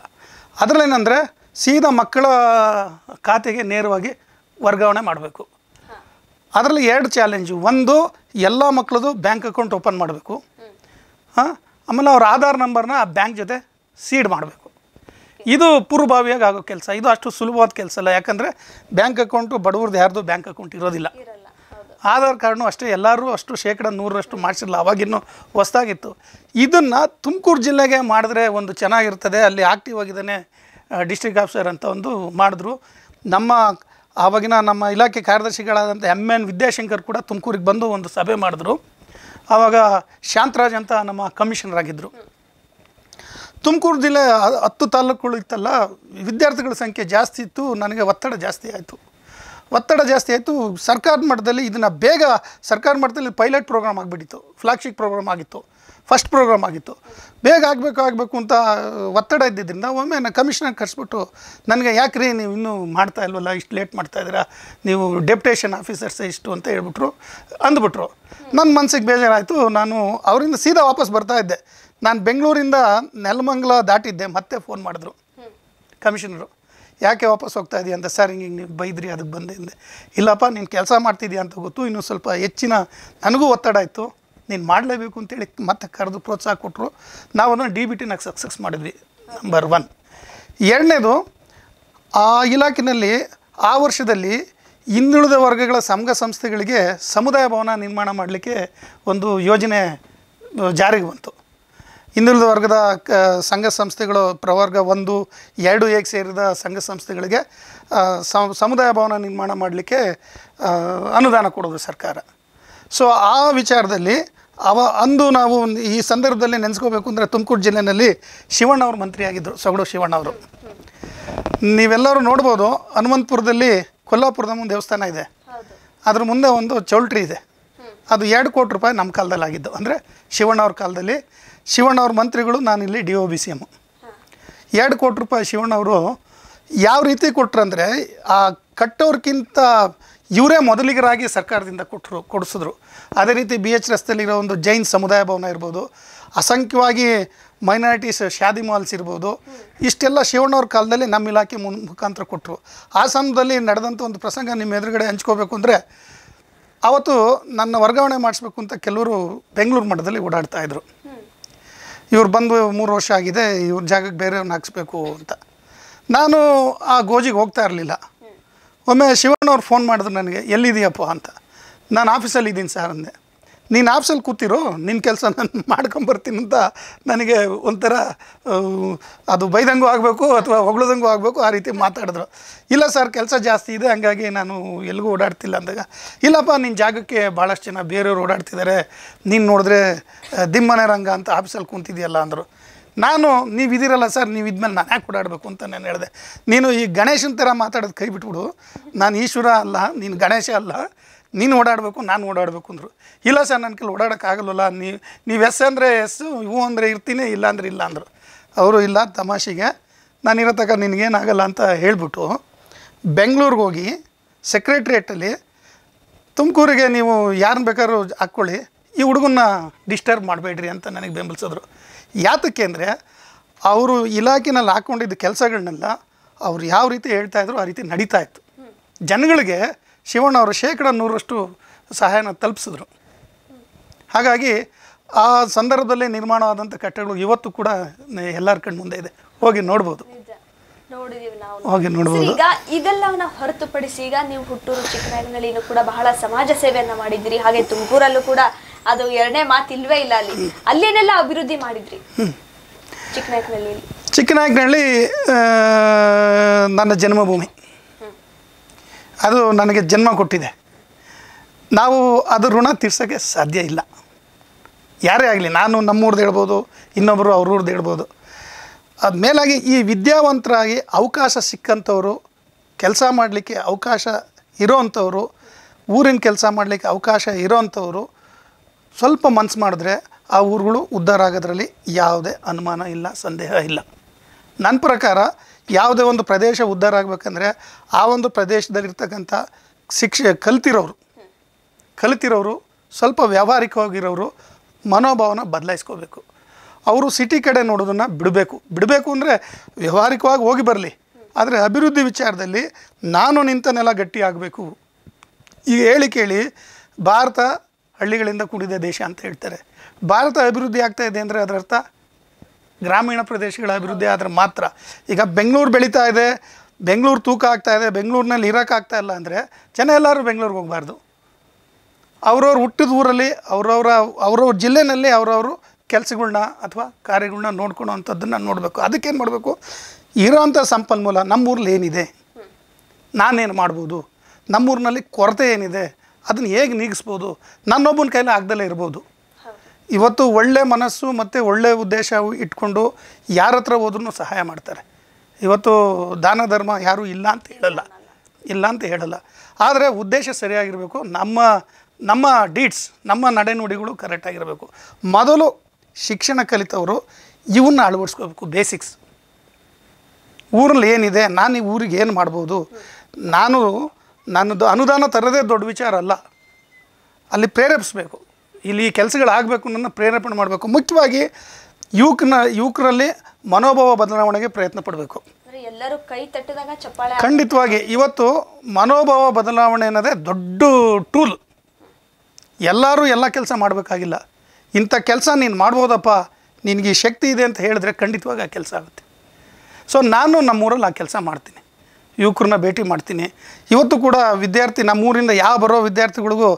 ಅದರಲ್ಲೇನೆಂದರೆ ಸೀದಾ ಮಕ್ಕಳ ಖಾತೆಗೆ ನೇರವಾಗಿ ವರ್ಗಾವಣೆ ಮಾಡಬೇಕು ಅದರಲ್ಲಿ ಎರಡು ಚಾಲೆಂಜು ಒಂದು ಎಲ್ಲ ಮಕ್ಕಳದು ಬ್ಯಾಂಕ್ ಅಕೌಂಟ್ ಓಪನ್ ಮಾಡಬೇಕು ಹಾಂ ಆಮೇಲೆ ಅವ್ರ ಆಧಾರ್ ನಂಬರ್ನ ಆ ಬ್ಯಾಂಕ್ ಜೊತೆ ಸೀಡ್ ಮಾಡಬೇಕು ಇದು ಪೂರ್ವಭಾವಿಯಾಗಿ ಆಗೋ ಕೆಲಸ ಇದು ಅಷ್ಟು ಸುಲಭವಾದ ಕೆಲಸ ಅಲ್ಲ ಯಾಕಂದರೆ ಬ್ಯಾಂಕ್ ಅಕೌಂಟು ಬಡವ್ರದ್ದು ಯಾರ್ದು ಬ್ಯಾಂಕ್ ಅಕೌಂಟ್ ಇರೋದಿಲ್ಲ ಆಧಾರ್ ಕಾರ್ಡ್ನು ಅಷ್ಟೇ ಎಲ್ಲರೂ ಅಷ್ಟು ಶೇಕಡ ನೂರರಷ್ಟು ಮಾಡಿಸಿರಲ್ಲ ಅವಾಗಿನ್ನೂ ಹೊಸದಾಗಿತ್ತು ಇದನ್ನು ತುಮಕೂರು ಜಿಲ್ಲೆಗೆ ಮಾಡಿದ್ರೆ ಒಂದು ಚೆನ್ನಾಗಿರ್ತದೆ ಅಲ್ಲಿ ಆಕ್ಟಿವ್ ಆಗಿದ್ದಾನೆ ಡಿಸ್ಟ್ರಿಕ್ಟ್ ಆಫೀಸರ್ ಅಂತ ಒಂದು ಮಾಡಿದ್ರು ನಮ್ಮ ಆವಾಗಿನ ನಮ್ಮ ಇಲಾಖೆ ಕಾರ್ಯದರ್ಶಿಗಳಾದಂಥ ಎಮ್ ಎನ್ ವಿದ್ಯಾಶಂಕರ್ ಕೂಡ ತುಮಕೂರಿಗೆ ಬಂದು ಒಂದು ಸಭೆ ಮಾಡಿದ್ರು ಆವಾಗ ಶಾಂತರಾಜ್ ಅಂತ ನಮ್ಮ ಕಮಿಷನರ್ ಆಗಿದ್ದರು ತುಮಕೂರು ಜಿಲ್ಲೆ ಹತ್ತು ತಾಲೂಕುಗಳು ಇತ್ತಲ್ಲ ವಿದ್ಯಾರ್ಥಿಗಳ ಸಂಖ್ಯೆ ಜಾಸ್ತಿ ಇತ್ತು ನನಗೆ ಒತ್ತಡ ಜಾಸ್ತಿ ಆಯಿತು ಒತ್ತಡ ಜಾಸ್ತಿ ಆಯಿತು ಸರ್ಕಾರದ ಮಟ್ಟದಲ್ಲಿ ಇದನ್ನು ಬೇಗ ಸರ್ಕಾರ ಮಟ್ಟದಲ್ಲಿ ಪೈಲಟ್ ಪ್ರೋಗ್ರಾಮ್ ಆಗಿಬಿಟ್ಟಿತ್ತು ಫ್ಲಾಗ್ಶಿಪ್ ಪ್ರೋಗ್ರಾಮ್ ಆಗಿತ್ತು ಫಸ್ಟ್ ಪ್ರೋಗ್ರಾಮ್ ಆಗಿತ್ತು ಬೇಗ ಆಗಬೇಕು ಆಗಬೇಕು ಅಂತ ಒತ್ತಡ ಇದ್ದಿದ್ದರಿಂದ ಒಮ್ಮೆ ನಾನು ಕಮಿಷನರ್ ಕರೆಸ್ಬಿಟ್ಟು ನನಗೆ ಯಾಕೆ ರೀ ನೀವು ಇನ್ನೂ ಮಾಡ್ತಾ ಇಲ್ವಲ್ಲ ಇಷ್ಟು ಲೇಟ್ ಮಾಡ್ತಾ ಇದ್ದೀರಾ ನೀವು ಡೆಪ್ಯುಟೇಷನ್ ಆಫೀಸರ್ಸ್ ಇಷ್ಟು ಅಂತ ಹೇಳ್ಬಿಟ್ರು ಅಂದ್ಬಿಟ್ರು ನನ್ನ ಮನಸ್ಸಿಗೆ ಬೇಜಾರಾಯಿತು ನಾನು ಅವರಿಂದ ಸೀದಾ ವಾಪಸ್ ಬರ್ತಾ ಇದ್ದೆ ನಾನು ಬೆಂಗಳೂರಿಂದ ನೆಲಮಂಗಲ ದಾಟಿದ್ದೆ ಮತ್ತೆ ಫೋನ್ ಮಾಡಿದ್ರು ಕಮಿಷನರು ಯಾಕೆ ವಾಪಸ್ ಹೋಗ್ತಾ ಇದೆಯಾ ಅಂತ ಸರ್ ಹಿಂಗೆ ಹಿಂಗೆ ನೀವು ಬೈದ್ರಿ ಅದಕ್ಕೆ ಬಂದೆ ಇಲ್ಲಪ್ಪ ನೀನು ಕೆಲಸ ಮಾಡ್ತಿದ್ಯಾ ಅಂತ ಗೊತ್ತು ಇನ್ನೂ ಸ್ವಲ್ಪ ಹೆಚ್ಚಿನ ನನಗೂ ಒತ್ತಡ ಇತ್ತು ನೀನು ಮಾಡಲೇಬೇಕು ಅಂತೇಳಿ ಮತ್ತೆ ಕರೆದು ಪ್ರೋತ್ಸಾಹ ಕೊಟ್ಟರು ನಾವು ಅದನ್ನು ಡಿ ಬಿ ಟಿನಾಗ ಸಕ್ಸಸ್ ಮಾಡಿದ್ವಿ ನಂಬರ್ ಒನ್ ಎರಡನೇದು ಆ ಇಲಾಖೆಯಲ್ಲಿ ಆ ವರ್ಷದಲ್ಲಿ ಹಿಂದುಳಿದ ವರ್ಗಗಳ ಸಂಘ ಸಂಸ್ಥೆಗಳಿಗೆ ಸಮುದಾಯ ಭವನ ನಿರ್ಮಾಣ ಮಾಡಲಿಕ್ಕೆ ಒಂದು ಯೋಜನೆ ಜಾರಿಗೆ ಬಂತು ಹಿಂದುಳಿದ ವರ್ಗದ ಕ ಸಂಘ ಸಂಸ್ಥೆಗಳು ಪ್ರವರ್ಗ ಒಂದು ಎರಡು ಏಕ್ ಸೇರಿದ ಸಂಘ ಸಂಸ್ಥೆಗಳಿಗೆ ಸಮುದಾಯ ಭವನ ನಿರ್ಮಾಣ ಮಾಡಲಿಕ್ಕೆ ಅನುದಾನ ಕೊಡೋದು ಸರ್ಕಾರ ಸೊ ಆ ವಿಚಾರದಲ್ಲಿ ಅವ ಅಂದು ನಾವು ಈ ಸಂದರ್ಭದಲ್ಲಿ ನೆನೆಸ್ಕೋಬೇಕು ಅಂದರೆ ತುಮಕೂರು ಜಿಲ್ಲೆಯಲ್ಲಿ ಶಿವಣ್ಣ ಅವರು ಮಂತ್ರಿಯಾಗಿದ್ದರು ಸೊಗಡು ಶಿವಣ್ಣ ಅವರು ನೀವೆಲ್ಲರೂ ನೋಡ್ಬೋದು ಹನುಮಂತಪುರದಲ್ಲಿ ಕೊಲ್ಲಾಪುರದ ಮುಂದೆ ದೇವಸ್ಥಾನ ಇದೆ ಅದ್ರ ಮುಂದೆ ಒಂದು ಚೌಲ್ಟ್ರಿ ಇದೆ ಅದು ಎರಡು ಕೋಟಿ ರೂಪಾಯಿ ನಮ್ಮ ಕಾಲದಲ್ಲಿ ಆಗಿದ್ದು ಅಂದರೆ ಶಿವಣ್ಣ ಅವ್ರ ಕಾಲದಲ್ಲಿ ಶಿವಣ್ಣ ಅವ್ರ ಮಂತ್ರಿಗಳು ನಾನಿಲ್ಲಿ D O B C M ಎರಡು ಕೋಟಿ ರೂಪಾಯಿ ಶಿವಣ್ಣ ಅವರು ಯಾವ ರೀತಿ ಕೊಟ್ರಂದರೆ ಆ ಕಟ್ಟೋರ್ಗಿಂತ ಇವರೇ ಮೊದಲಿಗರಾಗಿ ಸರ್ಕಾರದಿಂದ ಕೊಟ್ಟರು ಕೊಡಿಸಿದ್ರು ಅದೇ ರೀತಿ ಬಿ ಎಚ್ ರಸ್ತೆಯಲ್ಲಿರೋ ಒಂದು ಜೈನ್ ಸಮುದಾಯ ಭವನ ಇರ್ಬೋದು ಅಸಂಖ್ಯವಾಗಿ ಮೈನಾರಿಟೀಸ್ ಶಾದಿ ಮಾಲ್ಸ್ ಇರ್ಬೋದು ಇಷ್ಟೆಲ್ಲ ಶಿವಣ್ಣವ್ರ ಕಾಲದಲ್ಲಿ ನಮ್ಮ ಇಲಾಖೆ ಮುನ್ ಮುಖಾಂತರ ಕೊಟ್ಟರು ಆ ಸಮಯದಲ್ಲಿ ನಡೆದಂಥ ಒಂದು ಪ್ರಸಂಗ ನಿಮ್ಮ ಎದುರುಗಡೆ ಹಂಚ್ಕೋಬೇಕು ಅಂದರೆ ಆವತ್ತು ನನ್ನ ವರ್ಗಾವಣೆ ಮಾಡಿಸ್ಬೇಕು ಅಂತ ಕೆಲವರು ಬೆಂಗಳೂರು ಮಠದಲ್ಲಿ ಇದ್ರು ಇವ್ರು ಬಂದು ಮೂರು ವರ್ಷ ಆಗಿದೆ ಇವ್ರ ಜಾಗಕ್ಕೆ ಬೇರೆಯವ್ರನ್ನ ಹಾಕ್ಸ್ಬೇಕು ಅಂತ ನಾನು ಆ ಗೋಜಿಗೆ ಹೋಗ್ತಾ ಇರಲಿಲ್ಲ ಒಮ್ಮೆ ಶಿವಣ್ಣವ್ರು ಫೋನ್ ಮಾಡಿದ್ರು ನನಗೆ ಎಲ್ಲಿದೆಯಪ್ಪ ಅಂತ ನಾನು ಆಫೀಸಲ್ಲಿ ಇದ್ದೀನಿ ಸರ್ ಅಂದೆ ನೀನು ಆಫೀಸಲ್ಲಿ ಕೂತಿರೋ ನಿನ್ನ ಕೆಲಸ ನಾನು ಮಾಡ್ಕೊಂಬರ್ತೀನಿ ಅಂತ ನನಗೆ ಒಂಥರ ಅದು ಬೈದಂಗೂ ಆಗಬೇಕು ಅಥವಾ ಹೊಗಳದಂಗೂ ಆಗಬೇಕು ಆ ರೀತಿ ಮಾತಾಡಿದ್ರು ಇಲ್ಲ ಸರ್ ಕೆಲಸ ಜಾಸ್ತಿ ಇದೆ ಹಾಗಾಗಿ ನಾನು ಎಲ್ಲಿಗೂ ಓಡಾಡ್ತಿಲ್ಲ ಅಂದಾಗ ಇಲ್ಲಪ್ಪ ನಿನ್ನ ಜಾಗಕ್ಕೆ ಭಾಳಷ್ಟು ಜನ ಬೇರೆಯವ್ರು ಓಡಾಡ್ತಿದ್ದಾರೆ ನೀನು ನೋಡಿದ್ರೆ ದಿಮ್ಮನೆ ರಂಗ ಅಂತ ಆಫೀಸಲ್ಲಿ ಕೂತಿದೆಯಲ್ಲ ಅಂದರು ನಾನು ನೀವು ಇದಿರಲ್ಲ ಸರ್ ನೀವು ಇದ್ಮೇಲೆ ನಾನು ಯಾಕೆ ಓಡಾಡಬೇಕು ಅಂತ ನಾನು ಹೇಳಿದೆ ನೀನು ಈ ಗಣೇಶನ ಥರ ಮಾತಾಡೋದು ಕೈ ಬಿಟ್ಬಿಡು ನಾನು ಈಶ್ವರ ಅಲ್ಲ ನೀನು ಗಣೇಶ ಅಲ್ಲ ನೀನು ಓಡಾಡಬೇಕು ನಾನು ಓಡಾಡಬೇಕು ಅಂದರು ಇಲ್ಲ ಸರ್ ನನ್ನ ಕೈಲಿ ಓಡಾಡೋಕ್ಕಾಗಲ್ಲ ನೀವು ನೀವು ಎಸ್ ಅಂದರೆ ಎಸ್ ಇವು ಅಂದರೆ ಇರ್ತೀನಿ ಇಲ್ಲ ಅಂದರೆ ಇಲ್ಲ ಅಂದರು ಅವರು ಇಲ್ಲ ತಮಾಷೆಗೆ ನಾನು ಇರೋತಕ್ಕ ನಿನಗೇನಾಗಲ್ಲ ಅಂತ ಹೇಳಿಬಿಟ್ಟು ಬೆಂಗಳೂರಿಗೆ ಹೋಗಿ ಸೆಕ್ರೆಟ್ರಿಯೇಟಲ್ಲಿ ತುಮಕೂರಿಗೆ ನೀವು ಯಾರನ್ನ ಬೇಕಾದ್ರೂ ಹಾಕ್ಕೊಳ್ಳಿ ಈ ಹುಡುಗನ್ನ ಡಿಸ್ಟರ್ಬ್ ಮಾಡಬೇಡ್ರಿ ಅಂತ ನನಗೆ ಬೆಂಬಲಿಸಿದ್ರು ಯಾತಕ್ಕೆ ಅಂದರೆ ಅವರು ಇಲಾಖೆನಲ್ಲಿ ಹಾಕ್ಕೊಂಡಿದ್ದ ಕೆಲಸಗಳನ್ನೆಲ್ಲ ಅವ್ರು ಯಾವ ರೀತಿ ಹೇಳ್ತಾ ಇದ್ರು ಆ ರೀತಿ ನಡೀತಾ ಇತ್ತು ಜನಗಳಿಗೆ ಶಿವಣ್ಣ ಅವರು ಶೇಕಡ ನೂರಷ್ಟು ಸಹಾಯನ ತಲುಪಿಸಿದ್ರು ಹಾಗಾಗಿ ಆ ಸಂದರ್ಭದಲ್ಲೇ ನಿರ್ಮಾಣವಾದಂಥ ಕಟ್ಟಡಗಳು ಇವತ್ತು ಕೂಡ ಎಲ್ಲರ ಕಣ್ಣು ಮುಂದೆ ಇದೆ ಹೋಗಿ ನೋಡ್ಬೋದು ಹೋಗಿ ನೋಡ್ಬೋದು ಈಗ ಇದೆಲ್ಲವನ್ನ ಹೊರತುಪಡಿಸಿ ಈಗ ನೀವು ಹುಟ್ಟೂರು ಚಿಕ್ಕನಾಯಕನಹಳ್ಳಿನೂ ಕೂಡ ಬಹಳ ಸಮಾಜ ಸೇವೆಯನ್ನ ಮಾಡಿದ್ದೀರಿ ಹಾಗೆ ತುಮಕೂರಲ್ಲೂ ಕೂಡ ಅದು ಎರಡನೇ ಮಾತು ಇಲ್ವೇ ಇಲ್ಲ ಅಲ್ಲಿ ಅಲ್ಲೇನೆಲ್ಲ ಅಭಿವೃದ್ಧಿ ಮಾಡಿದ್ರಿ ಚಿಕ್ಕನಾಯಕನಹಳ್ಳಿ ಚಿಕ್ಕನಾಯಕನಹಳ್ಳಿ ನನ್ನ ಜನ್ಮಭೂಮಿ ಅದು ನನಗೆ ಜನ್ಮ ಕೊಟ್ಟಿದೆ ನಾವು ಅದು ಋಣ ತೀರ್ಸೋಕ್ಕೆ ಸಾಧ್ಯ ಇಲ್ಲ ಯಾರೇ ಆಗಲಿ ನಾನು ನಮ್ಮೂರ್ದು ಹೇಳ್ಬೋದು ಇನ್ನೊಬ್ಬರು ಅವ್ರೂರ್ದು ಹೇಳ್ಬೋದು ಅದು ಮೇಲಾಗಿ ಈ ವಿದ್ಯಾವಂತರಾಗಿ ಅವಕಾಶ ಸಿಕ್ಕಂಥವ್ರು ಕೆಲಸ ಮಾಡಲಿಕ್ಕೆ ಅವಕಾಶ ಇರೋವಂಥವ್ರು ಊರಿನ ಕೆಲಸ ಮಾಡಲಿಕ್ಕೆ ಅವಕಾಶ ಇರೋವಂಥವ್ರು ಸ್ವಲ್ಪ ಮನಸ್ಸು ಮಾಡಿದ್ರೆ ಆ ಊರುಗಳು ಉದ್ಧಾರ ಆಗೋದ್ರಲ್ಲಿ ಯಾವುದೇ ಅನುಮಾನ ಇಲ್ಲ ಸಂದೇಹ ಇಲ್ಲ ನನ್ನ ಪ್ರಕಾರ ಯಾವುದೇ ಒಂದು ಪ್ರದೇಶ ಉದ್ಧಾರ ಆಗಬೇಕಂದ್ರೆ ಆ ಒಂದು ಪ್ರದೇಶದಲ್ಲಿರ್ತಕ್ಕಂಥ ಶಿಕ್ಷೆ ಕಲಿತಿರೋರು ಕಲಿತಿರೋರು ಸ್ವಲ್ಪ ವ್ಯಾವಹಾರಿಕವಾಗಿರೋರು ಮನೋಭಾವನ ಬದಲಾಯಿಸ್ಕೋಬೇಕು ಅವರು ಸಿಟಿ ಕಡೆ ನೋಡೋದನ್ನು ಬಿಡಬೇಕು ಬಿಡಬೇಕು ಅಂದರೆ ವ್ಯಾವಹಾರಿಕವಾಗಿ ಹೋಗಿ ಬರಲಿ ಆದರೆ ಅಭಿವೃದ್ಧಿ ವಿಚಾರದಲ್ಲಿ ನಾನು ನಿಂತ ನೆಲ ಗಟ್ಟಿ ಆಗಬೇಕು ಈಗ ಹೇಳಿ ಕೇಳಿ ಭಾರತ ಹಳ್ಳಿಗಳಿಂದ ಕೂಡಿದ ದೇಶ ಅಂತ ಹೇಳ್ತಾರೆ ಭಾರತ ಅಭಿವೃದ್ಧಿ ಆಗ್ತಾ ಇದೆ ಅಂದರೆ ಅದರ ಅರ್ಥ ಗ್ರಾಮೀಣ ಪ್ರದೇಶಗಳ ಅಭಿವೃದ್ಧಿ ಆದರೆ ಮಾತ್ರ ಈಗ ಬೆಂಗಳೂರು ಬೆಳೀತಾ ಇದೆ ಬೆಂಗಳೂರು ತೂಕ ಆಗ್ತಾ ಇದೆ ಬೆಂಗಳೂರಿನಲ್ಲಿ ಇರೋಕ್ಕಾಗ್ತಾ ಇಲ್ಲ ಅಂದರೆ ಜನ ಎಲ್ಲರೂ ಬೆಂಗಳೂರಿಗೆ ಹೋಗಬಾರ್ದು ಅವ್ರವ್ರ ಹುಟ್ಟಿದ ಊರಲ್ಲಿ ಅವ್ರವ್ರ ಅವ್ರವ್ರ ಜಿಲ್ಲೆಯಲ್ಲಿ ಅವರವರು ಕೆಲಸಗಳನ್ನ ಅಥವಾ ಕಾರ್ಯಗಳನ್ನ ಅಂಥದ್ದನ್ನು ನೋಡಬೇಕು ಅದಕ್ಕೇನು ಮಾಡಬೇಕು ಇರೋವಂಥ ಸಂಪನ್ಮೂಲ ನಮ್ಮೂರಲ್ಲಿ ಏನಿದೆ ನಾನೇನು ಮಾಡ್ಬೋದು ನಮ್ಮೂರಿನಲ್ಲಿ ಕೊರತೆ ಏನಿದೆ ಅದನ್ನು ಹೇಗೆ ನೀಗಿಸ್ಬೋದು ನನ್ನೊಬ್ಬನ ಕೈಲಿ ಆಗದಲ್ಲೇ ಇರ್ಬೋದು ಇವತ್ತು ಒಳ್ಳೆ ಮನಸ್ಸು ಮತ್ತು ಒಳ್ಳೆಯ ಉದ್ದೇಶ ಇಟ್ಕೊಂಡು ಯಾರ ಹತ್ರ ಹೋದ್ರೂ ಸಹಾಯ ಮಾಡ್ತಾರೆ ಇವತ್ತು ದಾನ ಧರ್ಮ ಯಾರೂ ಇಲ್ಲ ಅಂತ ಹೇಳಲ್ಲ ಇಲ್ಲ ಅಂತ ಹೇಳಲ್ಲ ಆದರೆ ಉದ್ದೇಶ ಸರಿಯಾಗಿರಬೇಕು ನಮ್ಮ ನಮ್ಮ ಡೀಟ್ಸ್ ನಮ್ಮ ನಡೆನುಡಿಗಳು ಕರೆಕ್ಟಾಗಿರಬೇಕು ಮೊದಲು ಶಿಕ್ಷಣ ಕಲಿತವರು ಇವನ್ನ ಅಳವಡಿಸ್ಕೋಬೇಕು ಬೇಸಿಕ್ಸ್ ಊರಲ್ಲಿ ಏನಿದೆ ನಾನು ಈ ಊರಿಗೆ ಏನು ಮಾಡ್ಬೋದು ನಾನು ನನ್ನದು ಅನುದಾನ ತರೋದೇ ದೊಡ್ಡ ವಿಚಾರ ಅಲ್ಲ ಅಲ್ಲಿ ಪ್ರೇರೇಪಿಸಬೇಕು ಇಲ್ಲಿ ಈ ಕೆಲಸಗಳಾಗಬೇಕು ನನ್ನ ಪ್ರೇರೇಪಣೆ ಮಾಡಬೇಕು ಮುಖ್ಯವಾಗಿ ಯುವಕನ ಯುವಕರಲ್ಲಿ ಮನೋಭಾವ ಬದಲಾವಣೆಗೆ ಪ್ರಯತ್ನ ಪಡಬೇಕು ಎಲ್ಲರೂ ಕೈ ತಟ್ಟಿದಾಗ ಚಪ್ಪಾಳೆ ಖಂಡಿತವಾಗಿ ಇವತ್ತು ಮನೋಭಾವ ಬದಲಾವಣೆ ಅನ್ನೋದೇ ದೊಡ್ಡ ಟೂಲ್ ಎಲ್ಲರೂ ಎಲ್ಲ ಕೆಲಸ ಮಾಡಬೇಕಾಗಿಲ್ಲ ಇಂಥ ಕೆಲಸ ನೀನು ಮಾಡ್ಬೋದಪ್ಪ ನಿನಗೆ ಶಕ್ತಿ ಇದೆ ಅಂತ ಹೇಳಿದ್ರೆ ಖಂಡಿತವಾಗಿ ಆ ಕೆಲಸ ಆಗುತ್ತೆ ಸೊ ನಾನು ನಮ್ಮೂರಲ್ಲಿ ಆ ಕೆಲಸ ಮಾಡ್ತೀನಿ ಯುವಕರನ್ನ ಭೇಟಿ ಮಾಡ್ತೀನಿ ಇವತ್ತು ಕೂಡ ವಿದ್ಯಾರ್ಥಿ ನಮ್ಮೂರಿಂದ ಯಾವ ಬರೋ ವಿದ್ಯಾರ್ಥಿಗಳಿಗೂ